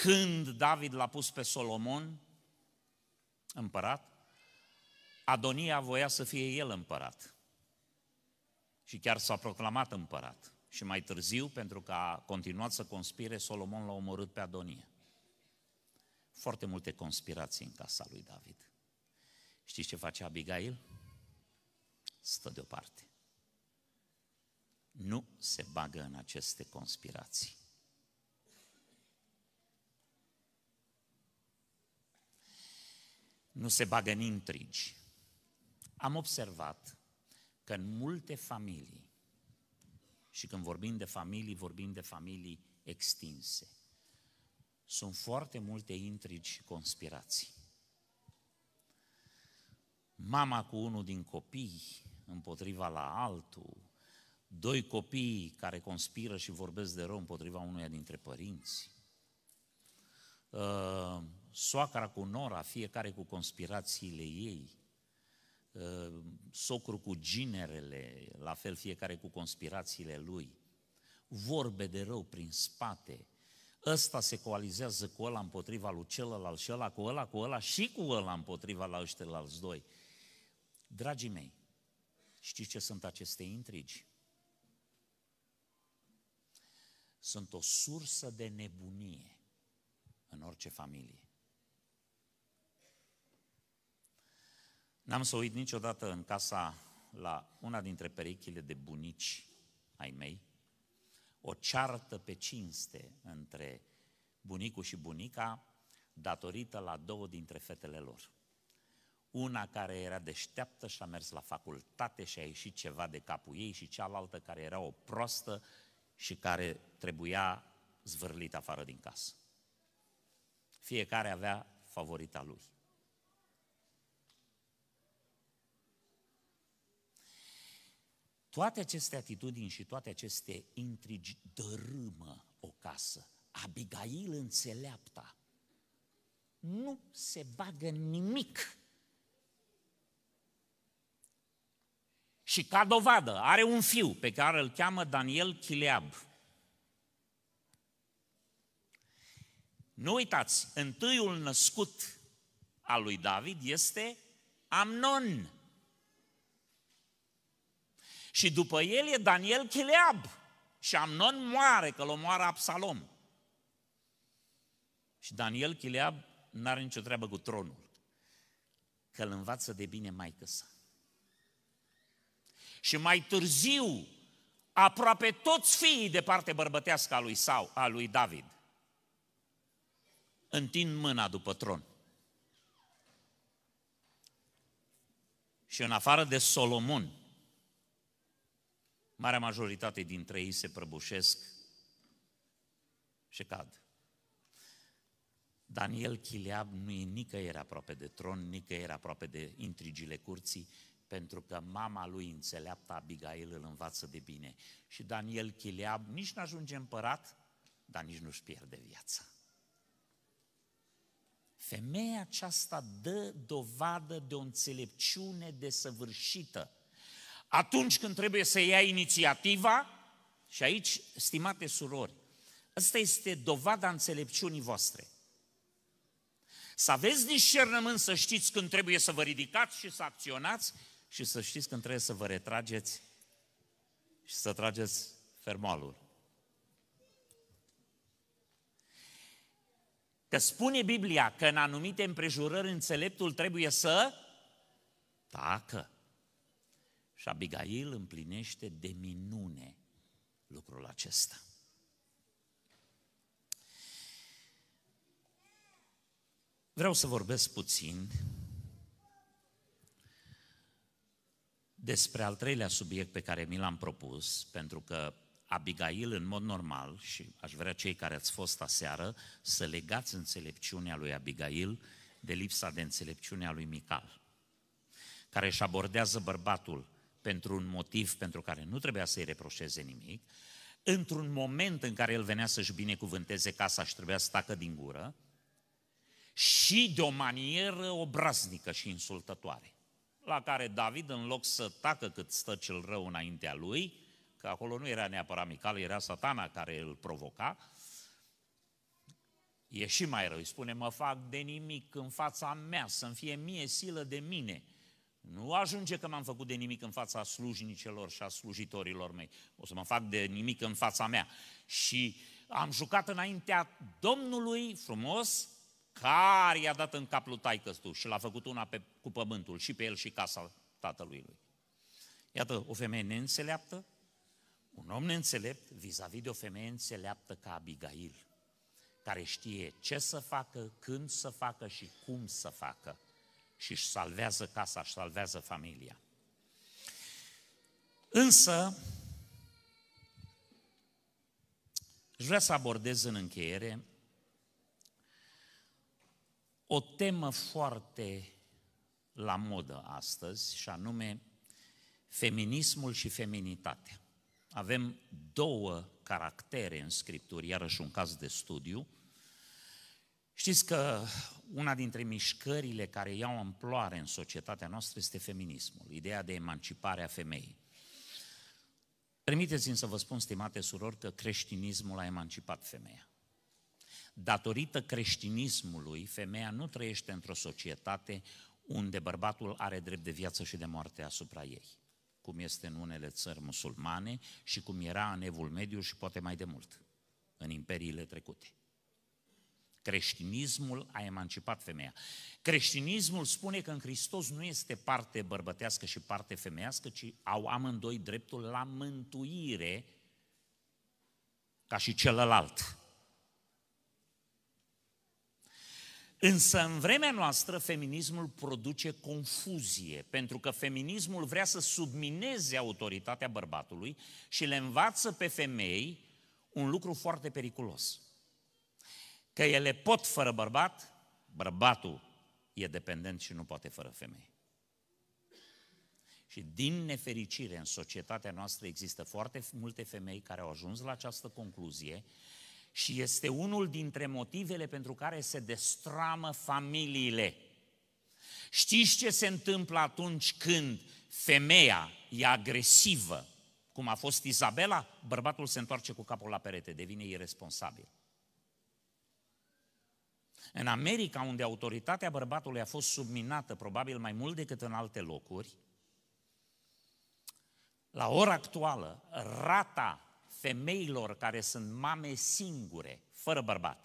Când David l-a pus pe Solomon, împărat, Adonia voia să fie el împărat. Și chiar s-a proclamat împărat. Și mai târziu, pentru că a continuat să conspire, Solomon l-a omorât pe Adonia. Foarte multe conspirații în casa lui David. Știți ce face Abigail? Stă deoparte. Nu se bagă în aceste conspirații. nu se bagă în intrigi. Am observat că în multe familii, și când vorbim de familii, vorbim de familii extinse, sunt foarte multe intrigi și conspirații. Mama cu unul din copii împotriva la altul, doi copii care conspiră și vorbesc de rău împotriva unuia dintre părinți, ă, soacra cu nora, fiecare cu conspirațiile ei, uh, socru cu ginerele, la fel fiecare cu conspirațiile lui, vorbe de rău prin spate, ăsta se coalizează cu ăla împotriva lui celălalt și ăla cu ăla cu ăla și cu ăla împotriva la ăștia la doi. Dragii mei, știți ce sunt aceste intrigi? Sunt o sursă de nebunie în orice familie. N-am să uit niciodată în casa la una dintre perechile de bunici ai mei, o ceartă pe cinste între bunicul și bunica, datorită la două dintre fetele lor. Una care era deșteaptă și a mers la facultate și a ieșit ceva de capul ei și cealaltă care era o prostă și care trebuia zvârlit afară din casă. Fiecare avea favorita lui. Toate aceste atitudini și toate aceste intrigi dărâmă o casă. Abigail înțeleapta nu se bagă nimic. Și ca dovadă, are un fiu pe care îl cheamă Daniel Chileab. Nu uitați, întâiul născut al lui David este Amnon. Și după el e Daniel Chileab. Și Amnon moare, că l omoară Absalom. Și Daniel Chileab n-are nicio treabă cu tronul. Că îl învață de bine mai sa. Și mai târziu, aproape toți fiii de parte bărbătească a lui, Sau, a lui David întind mâna după tron. Și în afară de Solomon, marea majoritate dintre ei se prăbușesc și cad. Daniel Chileab nu e nicăieri aproape de tron, nicăieri aproape de intrigile curții, pentru că mama lui înțeleaptă Abigail îl învață de bine. Și Daniel Chileab nici nu ajunge împărat, dar nici nu-și pierde viața. Femeia aceasta dă dovadă de o înțelepciune desăvârșită atunci când trebuie să ia inițiativa. Și aici, stimate surori, asta este dovada înțelepciunii voastre. Să aveți discernământ, să știți când trebuie să vă ridicați și să acționați și să știți când trebuie să vă retrageți și să trageți fermoalul. Că spune Biblia că în anumite împrejurări înțeleptul trebuie să tacă. Și Abigail împlinește de minune lucrul acesta. Vreau să vorbesc puțin despre al treilea subiect pe care mi l-am propus, pentru că Abigail, în mod normal, și aș vrea cei care ați fost aseară să legați înțelepciunea lui Abigail de lipsa de înțelepciune a lui Mical, care își abordează bărbatul pentru un motiv pentru care nu trebuia să-i reproșeze nimic, într-un moment în care el venea să-și binecuvânteze casa și trebuia să tacă din gură, și de o manieră obraznică și insultătoare. La care David, în loc să tacă cât stă cel rău înaintea lui, că acolo nu era neapărat Mical, era satana care îl provoca, e și mai rău, îi spune, mă fac de nimic în fața mea, să-mi fie mie silă de mine – nu ajunge că m-am făcut de nimic în fața slujnicelor și a slujitorilor mei. O să mă fac de nimic în fața mea. Și am jucat înaintea Domnului frumos, care i-a dat în cap lui taică și l-a făcut una pe, cu pământul și pe el și casa tatălui lui. Iată, o femeie neînțeleaptă, un om neînțelept vis-a-vis de o femeie înțeleaptă ca Abigail, care știe ce să facă, când să facă și cum să facă și își salvează casa, își salvează familia. Însă, își vrea să abordez în încheiere o temă foarte la modă astăzi, și anume feminismul și feminitatea. Avem două caractere în Scripturi, iarăși un caz de studiu, Știți că una dintre mișcările care iau amploare în societatea noastră este feminismul, ideea de emancipare a femeii. Permiteți-mi să vă spun, stimate surori, că creștinismul a emancipat femeia. Datorită creștinismului, femeia nu trăiește într-o societate unde bărbatul are drept de viață și de moarte asupra ei, cum este în unele țări musulmane și cum era în evul mediu și poate mai de mult, în imperiile trecute. Creștinismul a emancipat femeia. Creștinismul spune că în Hristos nu este parte bărbătească și parte femeiască, ci au amândoi dreptul la mântuire ca și celălalt. Însă în vremea noastră feminismul produce confuzie, pentru că feminismul vrea să submineze autoritatea bărbatului și le învață pe femei un lucru foarte periculos – că ele pot fără bărbat, bărbatul e dependent și nu poate fără femeie. Și din nefericire în societatea noastră există foarte multe femei care au ajuns la această concluzie și este unul dintre motivele pentru care se destramă familiile. Știți ce se întâmplă atunci când femeia e agresivă, cum a fost Izabela? Bărbatul se întoarce cu capul la perete, devine irresponsabil. În America, unde autoritatea bărbatului a fost subminată probabil mai mult decât în alte locuri, la ora actuală, rata femeilor care sunt mame singure, fără bărbat,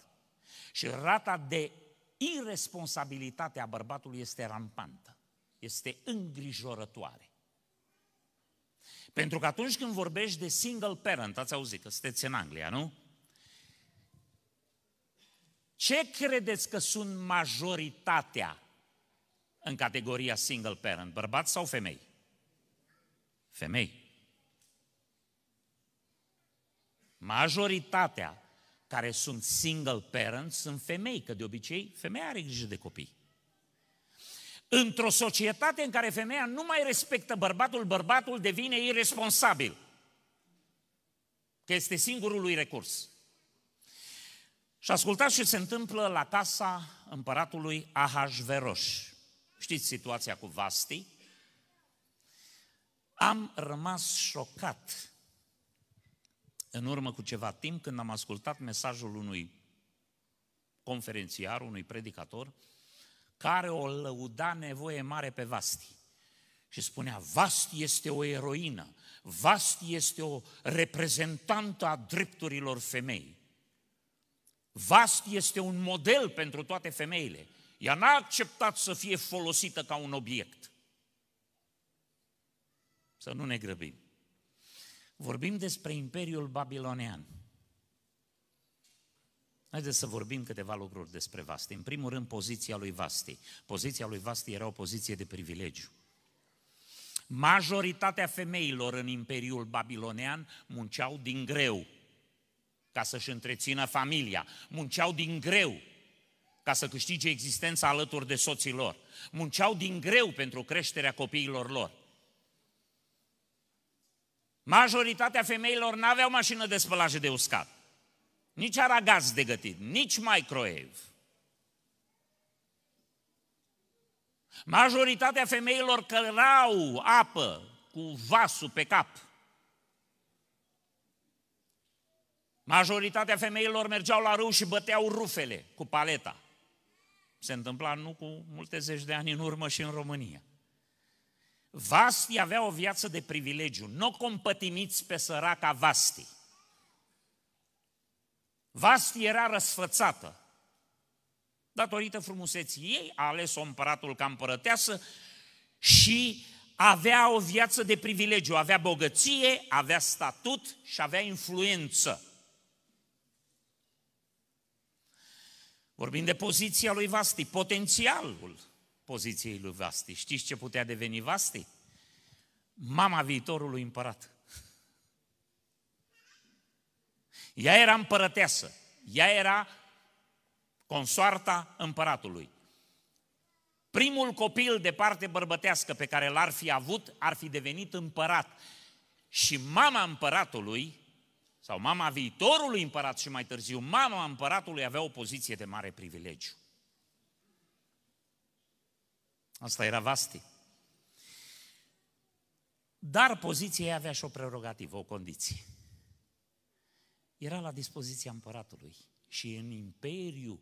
și rata de irresponsabilitate a bărbatului este rampantă, este îngrijorătoare. Pentru că atunci când vorbești de single parent, ați auzit că sunteți în Anglia, nu? Ce credeți că sunt majoritatea în categoria single parent, bărbați sau femei? Femei. Majoritatea care sunt single parents sunt femei, că de obicei femeia are grijă de copii. Într-o societate în care femeia nu mai respectă bărbatul, bărbatul devine irresponsabil. Că este singurul lui recurs. Și ascultați ce se întâmplă la casa împăratului Ahasveros. Știți situația cu Vasti? Am rămas șocat în urmă cu ceva timp când am ascultat mesajul unui conferențiar, unui predicator, care o lăuda nevoie mare pe Vasti. Și spunea, Vasti este o eroină, Vasti este o reprezentantă a drepturilor femei. Vast este un model pentru toate femeile. Ea n-a acceptat să fie folosită ca un obiect. Să nu ne grăbim. Vorbim despre Imperiul Babilonean. Haideți să vorbim câteva lucruri despre Vasti. În primul rând, poziția lui Vasti. Poziția lui Vasti era o poziție de privilegiu. Majoritatea femeilor în Imperiul Babilonean munceau din greu ca să-și întrețină familia. Munceau din greu ca să câștige existența alături de soții lor. Munceau din greu pentru creșterea copiilor lor. Majoritatea femeilor nu aveau mașină de spălaj de uscat. Nici aragaz de gătit, nici microwave. Majoritatea femeilor cărau apă cu vasul pe cap. Majoritatea femeilor mergeau la râu și băteau rufele cu paleta. Se întâmpla nu cu multe zeci de ani în urmă și în România. Vasti avea o viață de privilegiu. Nu o compătimiți pe săraca Vasti. Vasti era răsfățată. Datorită frumuseții ei, a ales o împăratul ca împărăteasă și avea o viață de privilegiu. Avea bogăție, avea statut și avea influență. Vorbim de poziția lui Vasti, potențialul poziției lui Vasti. Știți ce putea deveni Vasti? Mama viitorului împărat. Ea era împărăteasă, ea era consoarta împăratului. Primul copil de parte bărbătească pe care l-ar fi avut ar fi devenit împărat. Și mama împăratului sau mama viitorului împărat și mai târziu mama împăratului avea o poziție de mare privilegiu. Asta era Vasti. Dar poziția ei avea și o prerogativă, o condiție. Era la dispoziția împăratului și în imperiu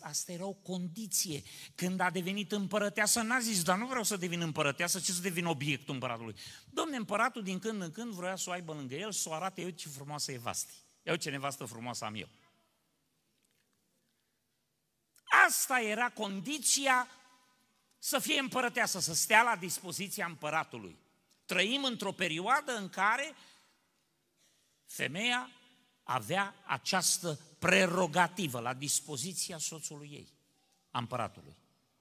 Asta era o condiție. Când a devenit împărăteasă, n-a zis, dar nu vreau să devin împărăteasă, ci să devin obiectul împăratului. Domne, împăratul din când în când vrea să o aibă lângă el, să o arate, eu ce frumoasă e vasti. Eu ce nevastă frumoasă am eu. Asta era condiția să fie împărăteasă, să stea la dispoziția împăratului. Trăim într-o perioadă în care femeia avea această prerogativă, la dispoziția soțului ei, a împăratului.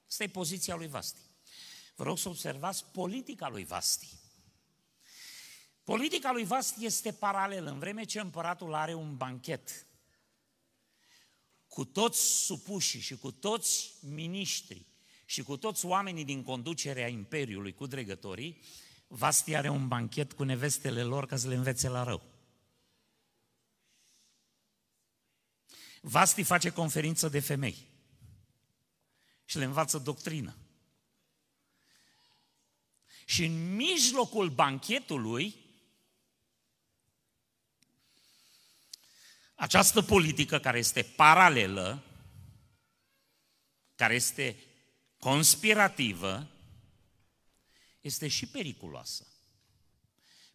Asta e poziția lui Vasti. Vă rog să observați politica lui Vasti. Politica lui Vasti este paralelă, în vreme ce împăratul are un banchet cu toți supușii și cu toți miniștrii și cu toți oamenii din conducerea Imperiului, cu dregătorii, Vasti are un banchet cu nevestele lor ca să le învețe la rău. Vasti face conferință de femei și le învață doctrină. Și în mijlocul banchetului, această politică care este paralelă, care este conspirativă, este și periculoasă.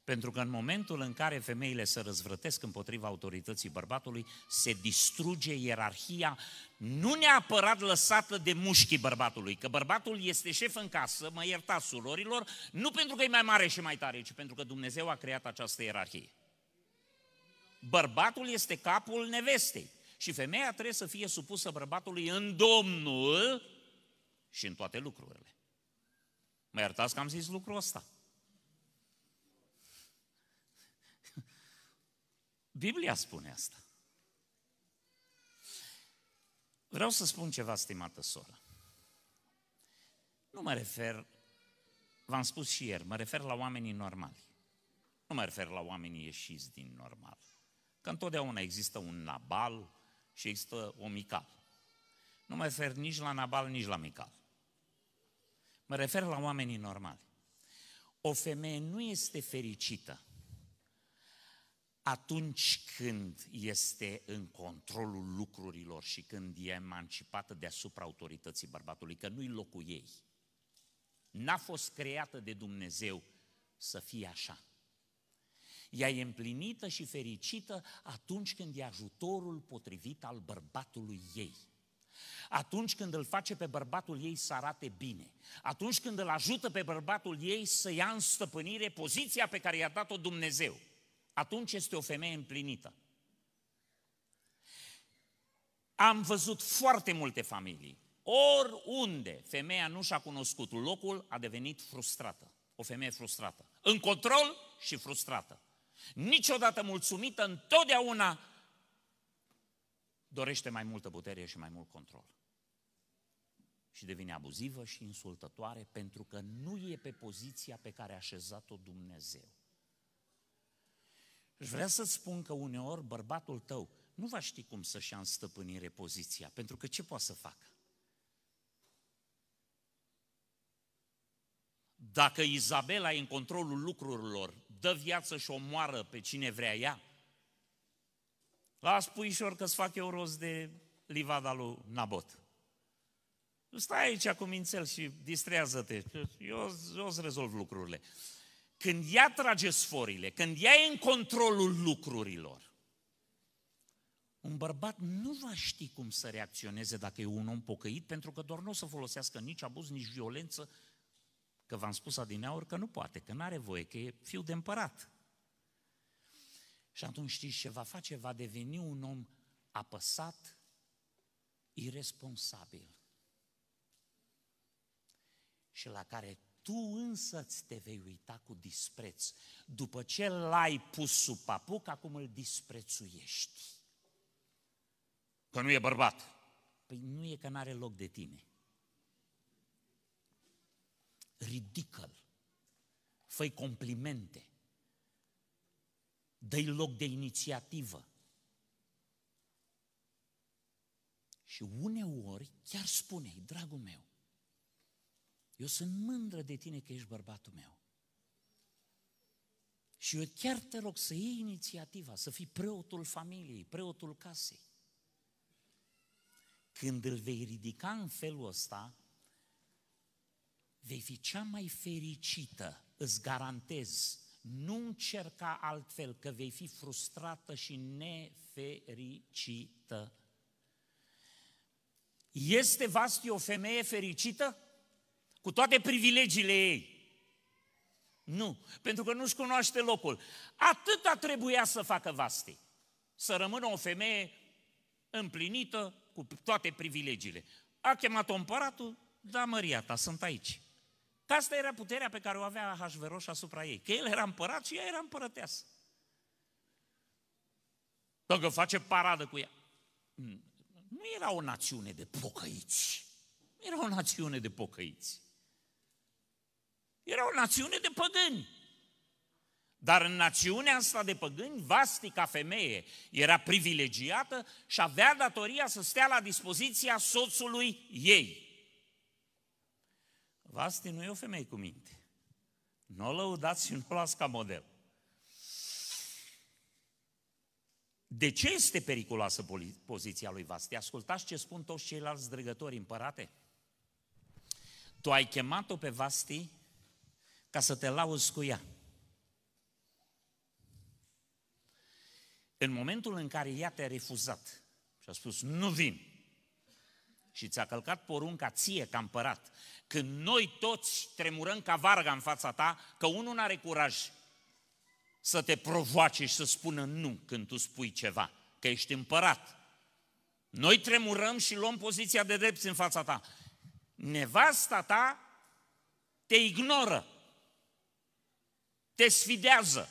Pentru că în momentul în care femeile se răzvrătesc împotriva autorității bărbatului, se distruge ierarhia, nu neapărat lăsată de mușchii bărbatului, că bărbatul este șef în casă, mă ierta surorilor, nu pentru că e mai mare și mai tare, ci pentru că Dumnezeu a creat această ierarhie. Bărbatul este capul nevestei și femeia trebuie să fie supusă bărbatului în Domnul și în toate lucrurile. Mă iertați că am zis lucrul ăsta. Biblia spune asta. Vreau să spun ceva, stimată soră. Nu mă refer, v-am spus și ieri, mă refer la oamenii normali. Nu mă refer la oamenii ieșiți din normal. Că întotdeauna există un Nabal și există o Mical. Nu mă refer nici la Nabal, nici la Mical. Mă refer la oamenii normali. O femeie nu este fericită atunci când este în controlul lucrurilor și când e emancipată deasupra autorității bărbatului, că nu-i locul ei. N-a fost creată de Dumnezeu să fie așa. Ea e împlinită și fericită atunci când e ajutorul potrivit al bărbatului ei. Atunci când îl face pe bărbatul ei să arate bine, atunci când îl ajută pe bărbatul ei să ia în stăpânire poziția pe care i-a dat-o Dumnezeu atunci este o femeie împlinită. Am văzut foarte multe familii. Oriunde femeia nu și-a cunoscut locul, a devenit frustrată. O femeie frustrată. În control și frustrată. Niciodată mulțumită, întotdeauna dorește mai multă putere și mai mult control. Și devine abuzivă și insultătoare pentru că nu e pe poziția pe care a așezat-o Dumnezeu. Și vreau să-ți spun că uneori bărbatul tău nu va ști cum să-și ia în stăpânire poziția, pentru că ce poate să facă? Dacă Izabela e în controlul lucrurilor, dă viață și omoară pe cine vrea ea, las puișor că-ți fac eu rost de livada lui Nabot. Stai aici cu mințel și distrează-te, eu, eu îți rezolv lucrurile când ea trage sforile, când ea e în controlul lucrurilor, un bărbat nu va ști cum să reacționeze dacă e un om pocăit, pentru că doar nu o să folosească nici abuz, nici violență, că v-am spus adineauri că nu poate, că nu are voie, că e fiu de împărat. Și atunci știți ce va face? Va deveni un om apăsat, irresponsabil. Și la care tu ți te vei uita cu dispreț. După ce l-ai pus sub papuc, acum îl disprețuiești. Că nu e bărbat. Păi nu e că n-are loc de tine. Ridică-l. fă complimente. Dă-i loc de inițiativă. Și uneori chiar spune dragul meu, eu sunt mândră de tine că ești bărbatul meu. Și eu chiar te rog să iei inițiativa, să fii preotul familiei, preotul casei. Când îl vei ridica în felul ăsta, vei fi cea mai fericită, îți garantez. Nu încerca altfel, că vei fi frustrată și nefericită. Este Vasti o femeie fericită? cu toate privilegiile ei. Nu, pentru că nu-și cunoaște locul. Atâta trebuia să facă vaste, Să rămână o femeie împlinită cu toate privilegiile. A chemat-o împăratul, da, Maria ta, sunt aici. Că asta era puterea pe care o avea Hașveroș asupra ei. Că el era împărat și ea era împărăteasă. Dacă face paradă cu ea. Hmm, nu era o națiune de pocăiți. Nu era o națiune de pocăiți. Era o națiune de păgâni. Dar în națiunea asta de păgâni, vastica femeie era privilegiată și avea datoria să stea la dispoziția soțului ei. Vasti nu e o femeie cu minte. Nu o lăudați și nu o las ca model. De ce este periculoasă poziția lui Vasti? Ascultați ce spun toți ceilalți drăgători împărate. Tu ai chemat-o pe Vasti ca să te lauzi cu ea. În momentul în care ea te-a refuzat și a spus, nu vin, și ți-a călcat porunca ție ca împărat, când noi toți tremurăm ca varga în fața ta, că unul nu are curaj să te provoace și să spună nu când tu spui ceva, că ești împărat. Noi tremurăm și luăm poziția de drept în fața ta. Nevasta ta te ignoră te sfidează.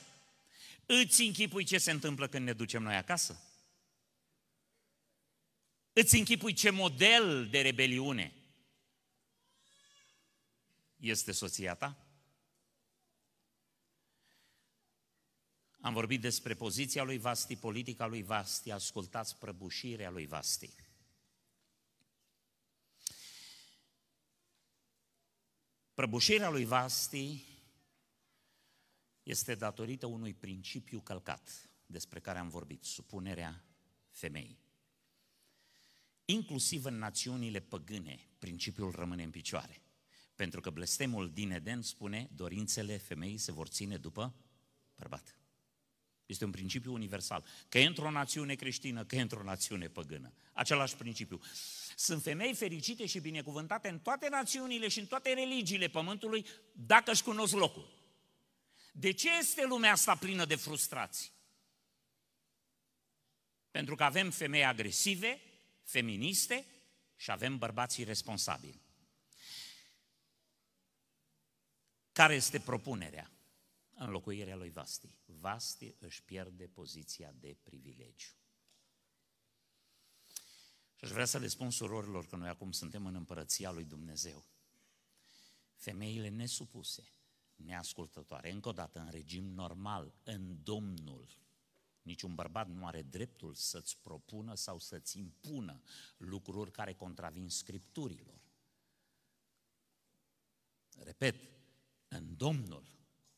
Îți închipui ce se întâmplă când ne ducem noi acasă? Îți închipui ce model de rebeliune este soția ta? Am vorbit despre poziția lui Vasti, politica lui Vasti, ascultați prăbușirea lui Vasti. Prăbușirea lui Vasti este datorită unui principiu călcat despre care am vorbit, supunerea femeii. Inclusiv în națiunile păgâne, principiul rămâne în picioare. Pentru că blestemul din Eden spune, dorințele femeii se vor ține după bărbat. Este un principiu universal. Că e într-o națiune creștină, că e într-o națiune păgână. Același principiu. Sunt femei fericite și binecuvântate în toate națiunile și în toate religiile pământului dacă își cunosc locul. De ce este lumea asta plină de frustrații? Pentru că avem femei agresive, feministe și avem bărbații responsabili. Care este propunerea? Înlocuirea lui Vasti. Vasti își pierde poziția de privilegiu. Și aș vrea să le spun surorilor că noi acum suntem în împărăția lui Dumnezeu. Femeile nesupuse, neascultătoare. Încă o dată, în regim normal, în Domnul, niciun bărbat nu are dreptul să-ți propună sau să-ți impună lucruri care contravin scripturilor. Repet, în Domnul,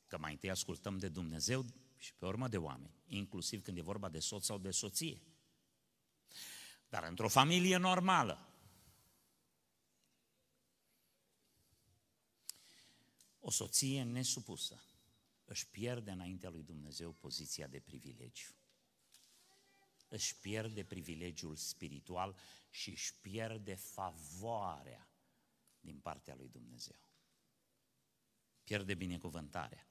că mai întâi ascultăm de Dumnezeu și pe urmă de oameni, inclusiv când e vorba de soț sau de soție. Dar într-o familie normală, O soție nesupusă își pierde înaintea lui Dumnezeu poziția de privilegiu. Își pierde privilegiul spiritual și își pierde favoarea din partea lui Dumnezeu. Pierde binecuvântarea.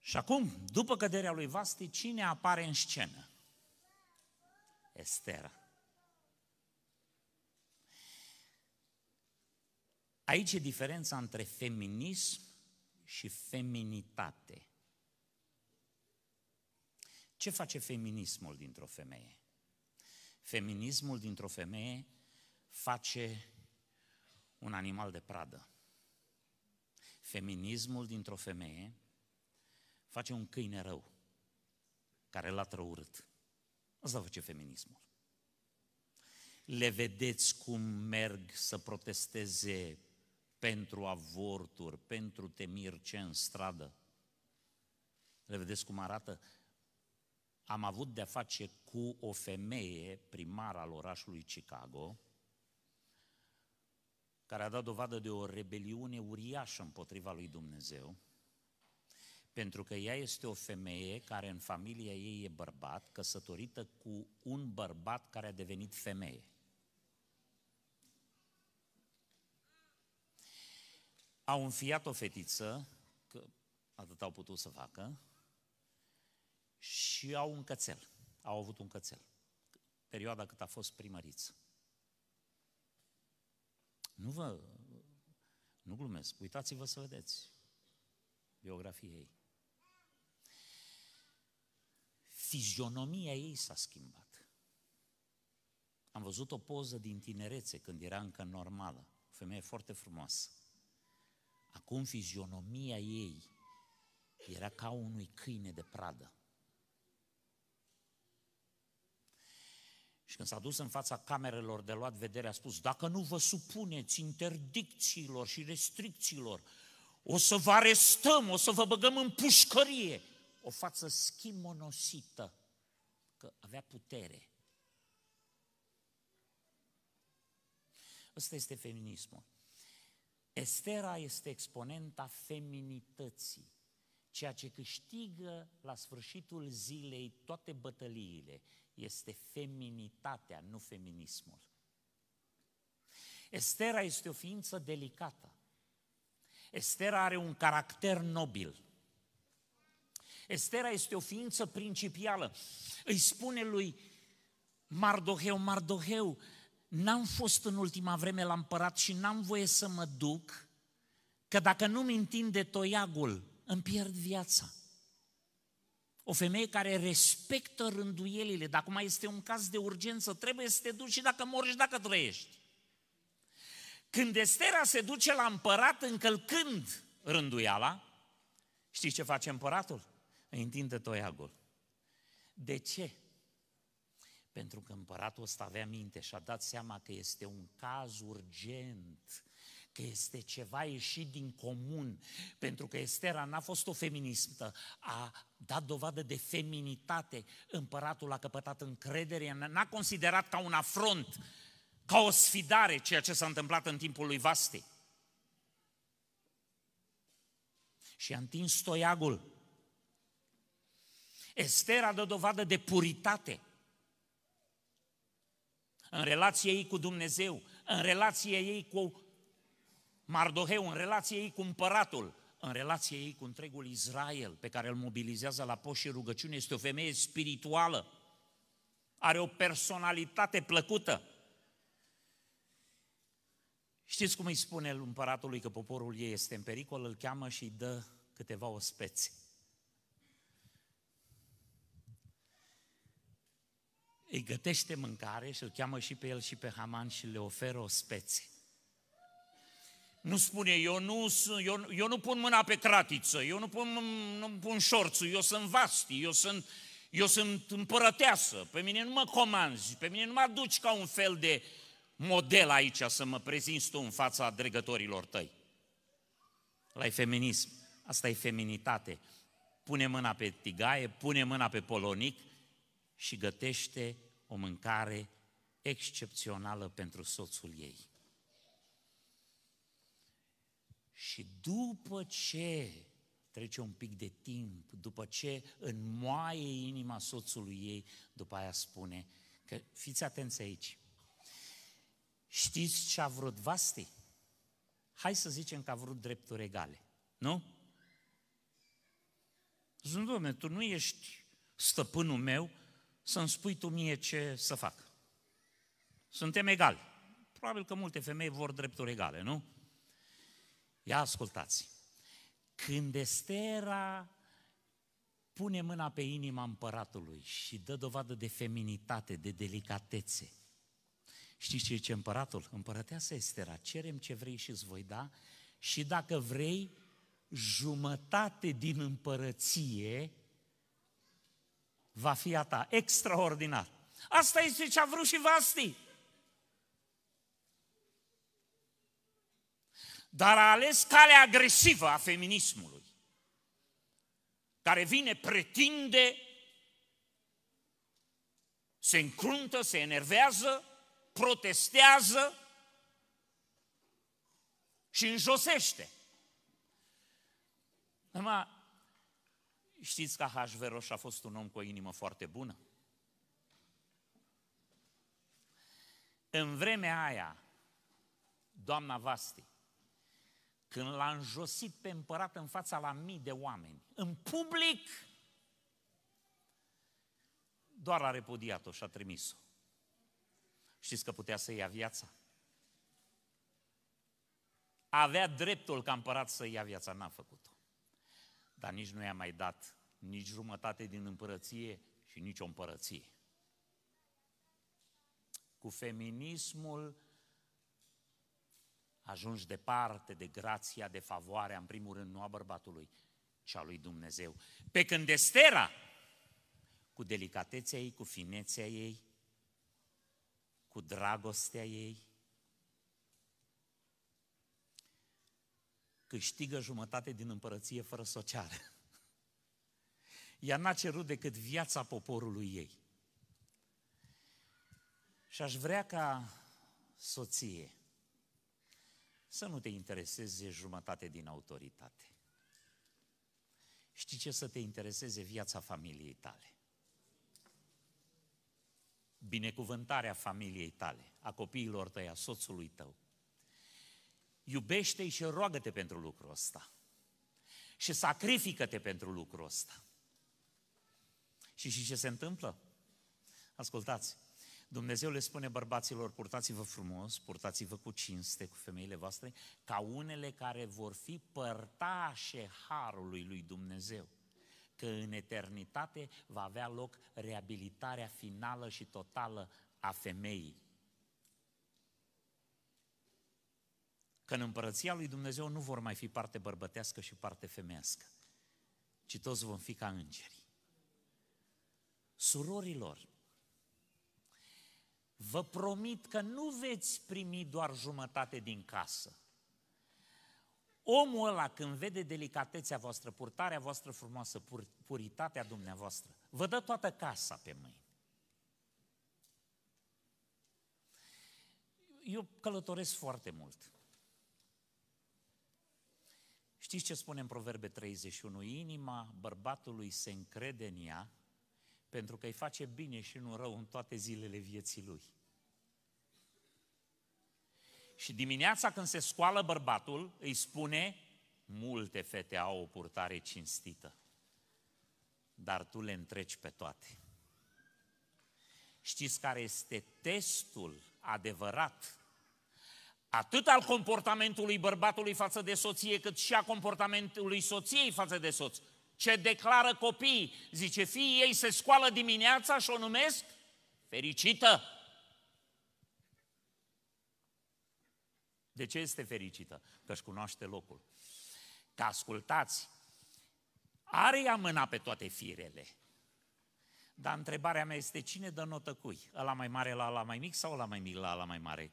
Și acum, după căderea lui Vasti, cine apare în scenă? Estera. Aici e diferența între feminism și feminitate. Ce face feminismul dintr-o femeie? Feminismul dintr-o femeie face un animal de pradă. Feminismul dintr-o femeie face un câine rău care l-a trăurât. Asta face feminismul. Le vedeți cum merg să protesteze pentru avorturi, pentru temir ce în stradă. Le vedeți cum arată? Am avut de-a face cu o femeie, primar al orașului Chicago, care a dat dovadă de o rebeliune uriașă împotriva lui Dumnezeu, pentru că ea este o femeie care în familia ei e bărbat, căsătorită cu un bărbat care a devenit femeie. au înfiat o fetiță, că atât au putut să facă, și au un cățel. Au avut un cățel. Perioada cât a fost primăriță. Nu vă... Nu glumesc. Uitați-vă să vedeți biografia ei. Fizionomia ei s-a schimbat. Am văzut o poză din tinerețe, când era încă normală. O femeie foarte frumoasă. Acum fizionomia ei era ca unui câine de pradă. Și când s-a dus în fața camerelor de luat vedere, a spus, dacă nu vă supuneți interdicțiilor și restricțiilor, o să vă arestăm, o să vă băgăm în pușcărie. O față schimonosită, că avea putere. Ăsta este feminismul. Estera este exponenta feminității, ceea ce câștigă la sfârșitul zilei toate bătăliile este feminitatea, nu feminismul. Estera este o ființă delicată. Estera are un caracter nobil. Estera este o ființă principială. Îi spune lui Mardoheu, Mardoheu, n-am fost în ultima vreme la împărat și n-am voie să mă duc, că dacă nu-mi întinde toiagul, îmi pierd viața. O femeie care respectă rânduielile, dacă mai este un caz de urgență, trebuie să te duci și dacă mori și dacă trăiești. Când Estera se duce la împărat încălcând rânduiala, știi ce face împăratul? Îi întinde toiagul. De ce? pentru că împăratul ăsta avea minte și a dat seama că este un caz urgent, că este ceva ieșit din comun, pentru că Estera n-a fost o feministă, a dat dovadă de feminitate, împăratul a căpătat încredere, n-a considerat ca un afront, ca o sfidare ceea ce s-a întâmplat în timpul lui Vasti. Și a întins toiagul. Estera dă dovadă de puritate – în relație ei cu Dumnezeu, în relație ei cu Mardoheu, în relație ei cu împăratul, în relație ei cu întregul Israel pe care îl mobilizează la poș și rugăciune. Este o femeie spirituală, are o personalitate plăcută. Știți cum îi spune împăratului că poporul ei este în pericol? Îl cheamă și îi dă câteva ospeți. îi gătește mâncare și îl cheamă și pe el și pe Haman și le oferă o spețe. Nu spune, eu nu, eu, eu nu pun mâna pe cratiță, eu nu pun, nu pun șorțul, eu sunt vasti, eu sunt, eu sunt împărăteasă, pe mine nu mă comanzi, pe mine nu mă aduci ca un fel de model aici să mă prezinți tu în fața dregătorilor tăi. La feminism, asta e feminitate. Pune mâna pe tigaie, pune mâna pe polonic, și gătește o mâncare excepțională pentru soțul ei. Și după ce trece un pic de timp, după ce înmoaie inima soțului ei, după aia spune că fiți atenți aici. Știți ce a vrut Vasti? Hai să zicem că a vrut drepturi egale, nu? Sunt, domne, tu nu ești stăpânul meu, să-mi spui tu mie ce să fac. Suntem egali. Probabil că multe femei vor drepturi egale, nu? Ia ascultați. Când Estera pune mâna pe inima împăratului și dă dovadă de feminitate, de delicatețe, știți ce zice împăratul? Împărăteasa Estera, cerem ce vrei și îți voi da și dacă vrei, jumătate din împărăție va fi a ta. Extraordinar. Asta este ce a vrut și Vasti. Dar a ales calea agresivă a feminismului, care vine, pretinde, se încruntă, se enervează, protestează și înjosește. Numai Știți că Ahasveros a fost un om cu o inimă foarte bună? În vremea aia, doamna Vasti, când l-a înjosit pe împărat în fața la mii de oameni, în public, doar a repudiat-o și a trimis-o. Știți că putea să ia viața? Avea dreptul ca împărat să ia viața, n-a făcut-o. Dar nici nu i-a mai dat nici jumătate din împărăție și nici o împărăție. Cu feminismul ajungi departe de grația, de favoarea, în primul rând, nu a bărbatului, ci a lui Dumnezeu. Pe când Estera, cu delicatețea ei, cu finețea ei, cu dragostea ei, câștigă jumătate din împărăție fără socială ea n-a cerut decât viața poporului ei. Și aș vrea ca soție să nu te intereseze jumătate din autoritate. Știi ce să te intereseze viața familiei tale? Binecuvântarea familiei tale, a copiilor tăi, a soțului tău. Iubește-i și roagă-te pentru lucrul ăsta. Și sacrifică-te pentru lucrul ăsta. Și și ce se întâmplă? Ascultați, Dumnezeu le spune bărbaților, purtați-vă frumos, purtați-vă cu cinste cu femeile voastre, ca unele care vor fi părtașe harului lui Dumnezeu. Că în eternitate va avea loc reabilitarea finală și totală a femeii. Că în împărăția lui Dumnezeu nu vor mai fi parte bărbătească și parte femească, ci toți vom fi ca îngeri. Surorilor, vă promit că nu veți primi doar jumătate din casă. Omul ăla, când vede delicatețea voastră, purtarea voastră frumoasă, pur, puritatea dumneavoastră, vă dă toată casa pe mâini. Eu călătoresc foarte mult. Știți ce spune în Proverbe 31? Inima bărbatului se încrede în ea, pentru că îi face bine și nu rău în toate zilele vieții lui. Și dimineața când se scoală bărbatul, îi spune, multe fete au o purtare cinstită, dar tu le întreci pe toate. Știți care este testul adevărat atât al comportamentului bărbatului față de soție, cât și a comportamentului soției față de soț ce declară copiii. Zice, fiii ei se scoală dimineața și o numesc fericită. De ce este fericită? Că își cunoaște locul. Că ascultați, are ea mâna pe toate firele. Dar întrebarea mea este cine dă notă cui? Ăla mai mare la ăla mai mic sau la mai mic la ăla mai mare?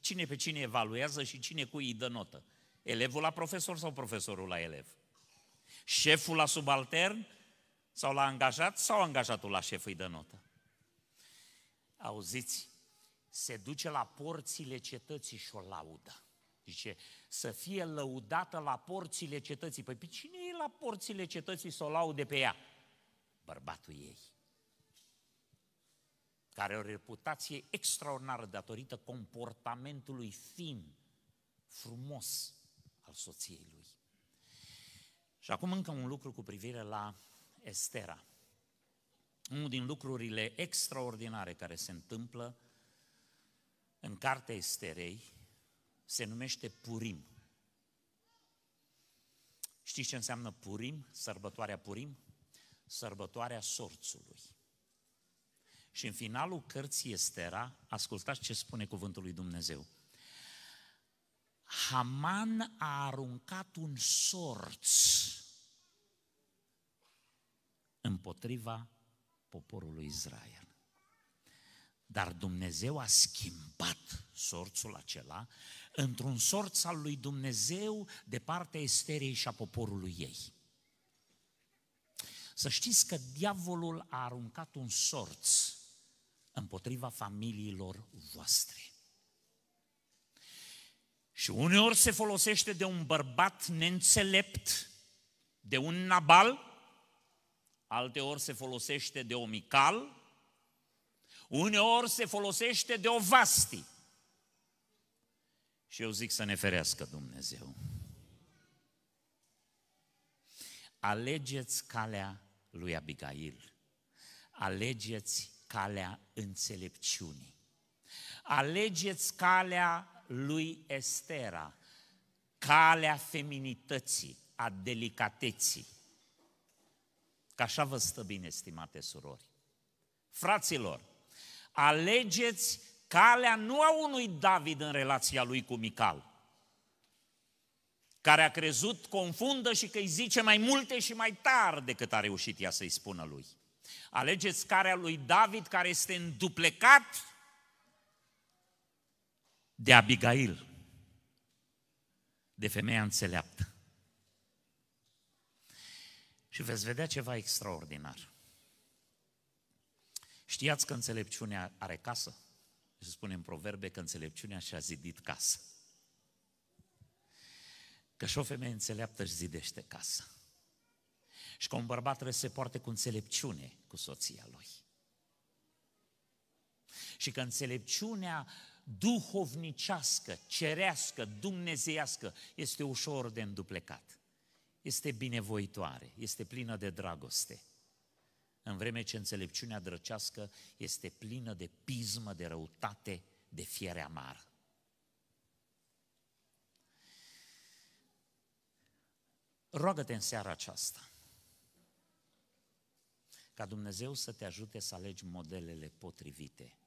Cine pe cine evaluează și cine cui îi dă notă? Elevul la profesor sau profesorul la elev? șeful la subaltern sau la angajat sau angajatul la șef îi dă notă. Auziți, se duce la porțile cetății și o laudă. Zice, să fie lăudată la porțile cetății. Păi pe cine e la porțile cetății să o laude pe ea? Bărbatul ei care are o reputație extraordinară datorită comportamentului fin, frumos al soției lui. Și acum încă un lucru cu privire la Estera. Unul din lucrurile extraordinare care se întâmplă în cartea Esterei se numește Purim. Știți ce înseamnă Purim? Sărbătoarea Purim? Sărbătoarea sorțului. Și în finalul cărții Estera, ascultați ce spune cuvântul lui Dumnezeu. Haman a aruncat un sorț împotriva poporului Israel. Dar Dumnezeu a schimbat sorțul acela într-un sorț al lui Dumnezeu de partea Esterei și a poporului ei. Să știți că diavolul a aruncat un sorț împotriva familiilor voastre. Și uneori se folosește de un bărbat neînțelept, de un nabal, alteori se folosește de omical, uneori se folosește de o vasti. Și eu zic să ne ferească Dumnezeu. Alegeți calea lui Abigail. Alegeți calea înțelepciunii. Alegeți calea lui Estera, calea feminității, a delicateții. Că așa vă stă bine, stimate surori. Fraților, alegeți calea nu a unui David în relația lui cu Mical, care a crezut, confundă și că îi zice mai multe și mai tare decât a reușit ea să-i spună lui. Alegeți calea lui David care este înduplecat de Abigail, de femeia înțeleaptă și veți vedea ceva extraordinar. Știați că înțelepciunea are casă? Se spune în proverbe că înțelepciunea și-a zidit casă. Că și o femeie înțeleaptă își zidește casă. Și că un bărbat trebuie să se poarte cu înțelepciune cu soția lui. Și că înțelepciunea duhovnicească, cerească, dumnezeiască este ușor de înduplecat este binevoitoare, este plină de dragoste. În vreme ce înțelepciunea drăcească este plină de pismă, de răutate, de fiere amară. Roagă-te în seara aceasta ca Dumnezeu să te ajute să alegi modelele potrivite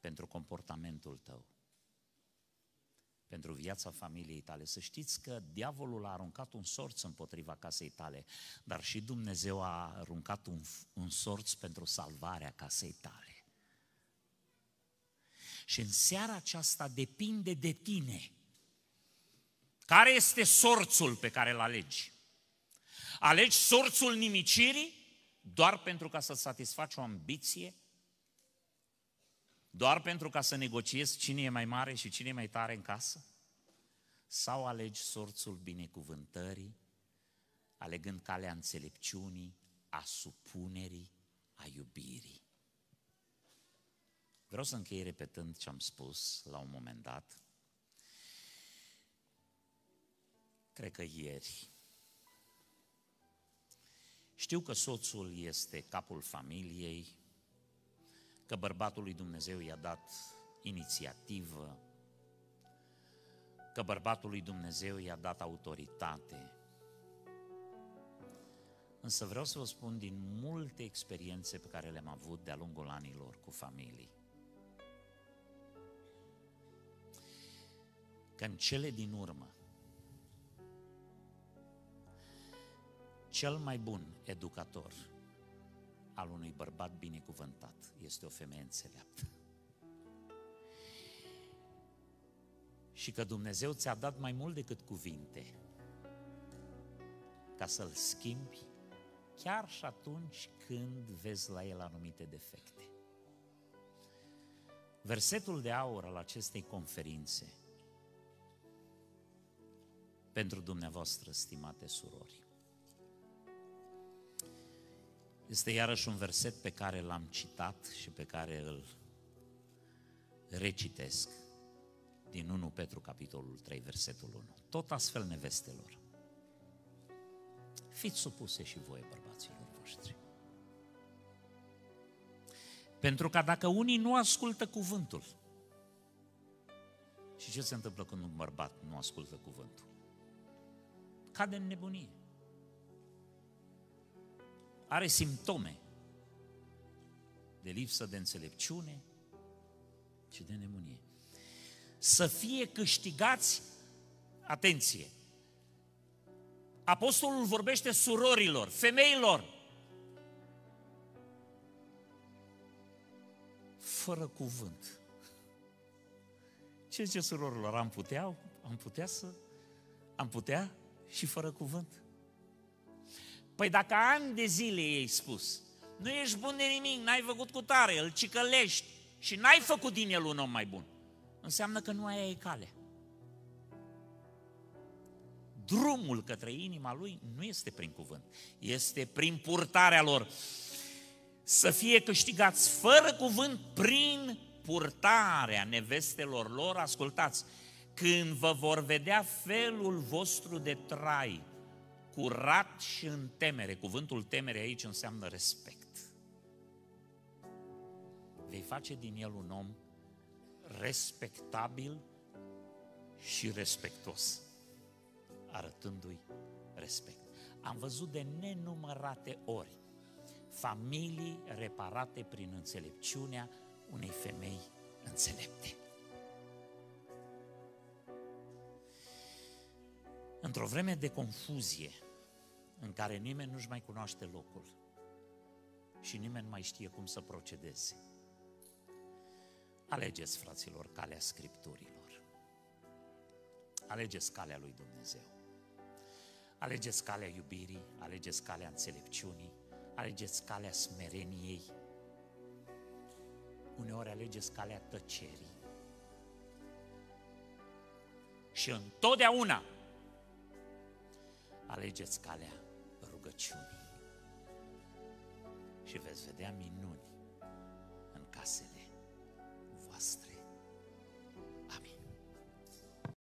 pentru comportamentul tău pentru viața familiei tale. Să știți că diavolul a aruncat un sorț împotriva casei tale, dar și Dumnezeu a aruncat un, un sorț pentru salvarea casei tale. Și în seara aceasta depinde de tine. Care este sorțul pe care îl alegi? Alegi sorțul nimicirii doar pentru ca să satisfaci o ambiție doar pentru ca să negociezi cine e mai mare și cine e mai tare în casă? Sau alegi sorțul binecuvântării, alegând calea înțelepciunii, a supunerii, a iubirii? Vreau să închei repetând ce am spus la un moment dat. Cred că ieri. Știu că soțul este capul familiei, că bărbatul lui Dumnezeu i-a dat inițiativă, că bărbatul lui Dumnezeu i-a dat autoritate. Însă vreau să vă spun din multe experiențe pe care le-am avut de-a lungul anilor cu familii. Că în cele din urmă, cel mai bun educator al unui bărbat binecuvântat este o femeie înțeleaptă. Și că Dumnezeu ți-a dat mai mult decât cuvinte ca să-l schimbi chiar și atunci când vezi la el anumite defecte. Versetul de aur al acestei conferințe pentru dumneavoastră, stimate surori, este iarăși un verset pe care l-am citat și pe care îl recitesc din 1 Petru, capitolul 3, versetul 1. Tot astfel nevestelor. Fiți supuse și voi, bărbaților voștri. Pentru că dacă unii nu ascultă cuvântul, și ce se întâmplă când un bărbat nu ascultă cuvântul? Cade în nebunie are simptome de lipsă de înțelepciune și de nemunie. Să fie câștigați, atenție, apostolul vorbește surorilor, femeilor, fără cuvânt. Ce zice surorilor? Am putea, am putea să, am putea și fără cuvânt. Păi dacă ani de zile ei spus, nu ești bun de nimic, n-ai făcut cu tare, îl cicălești și n-ai făcut din el un om mai bun, înseamnă că nu aia e calea. Drumul către inima lui nu este prin cuvânt, este prin purtarea lor. Să fie câștigați fără cuvânt prin purtarea nevestelor lor, ascultați, când vă vor vedea felul vostru de trai, curat și în temere. Cuvântul temere aici înseamnă respect. Vei face din el un om respectabil și respectos, arătându-i respect. Am văzut de nenumărate ori familii reparate prin înțelepciunea unei femei înțelepte. Într-o vreme de confuzie, în care nimeni nu-și mai cunoaște locul și nimeni mai știe cum să procedeze. Alegeți, fraților, calea Scripturilor. Alegeți calea lui Dumnezeu. Alegeți calea iubirii, alegeți calea înțelepciunii, alegeți calea smereniei. Uneori alegeți calea tăcerii. Și întotdeauna alegeți calea rugăciunii și veți vedea minuni în casele voastre.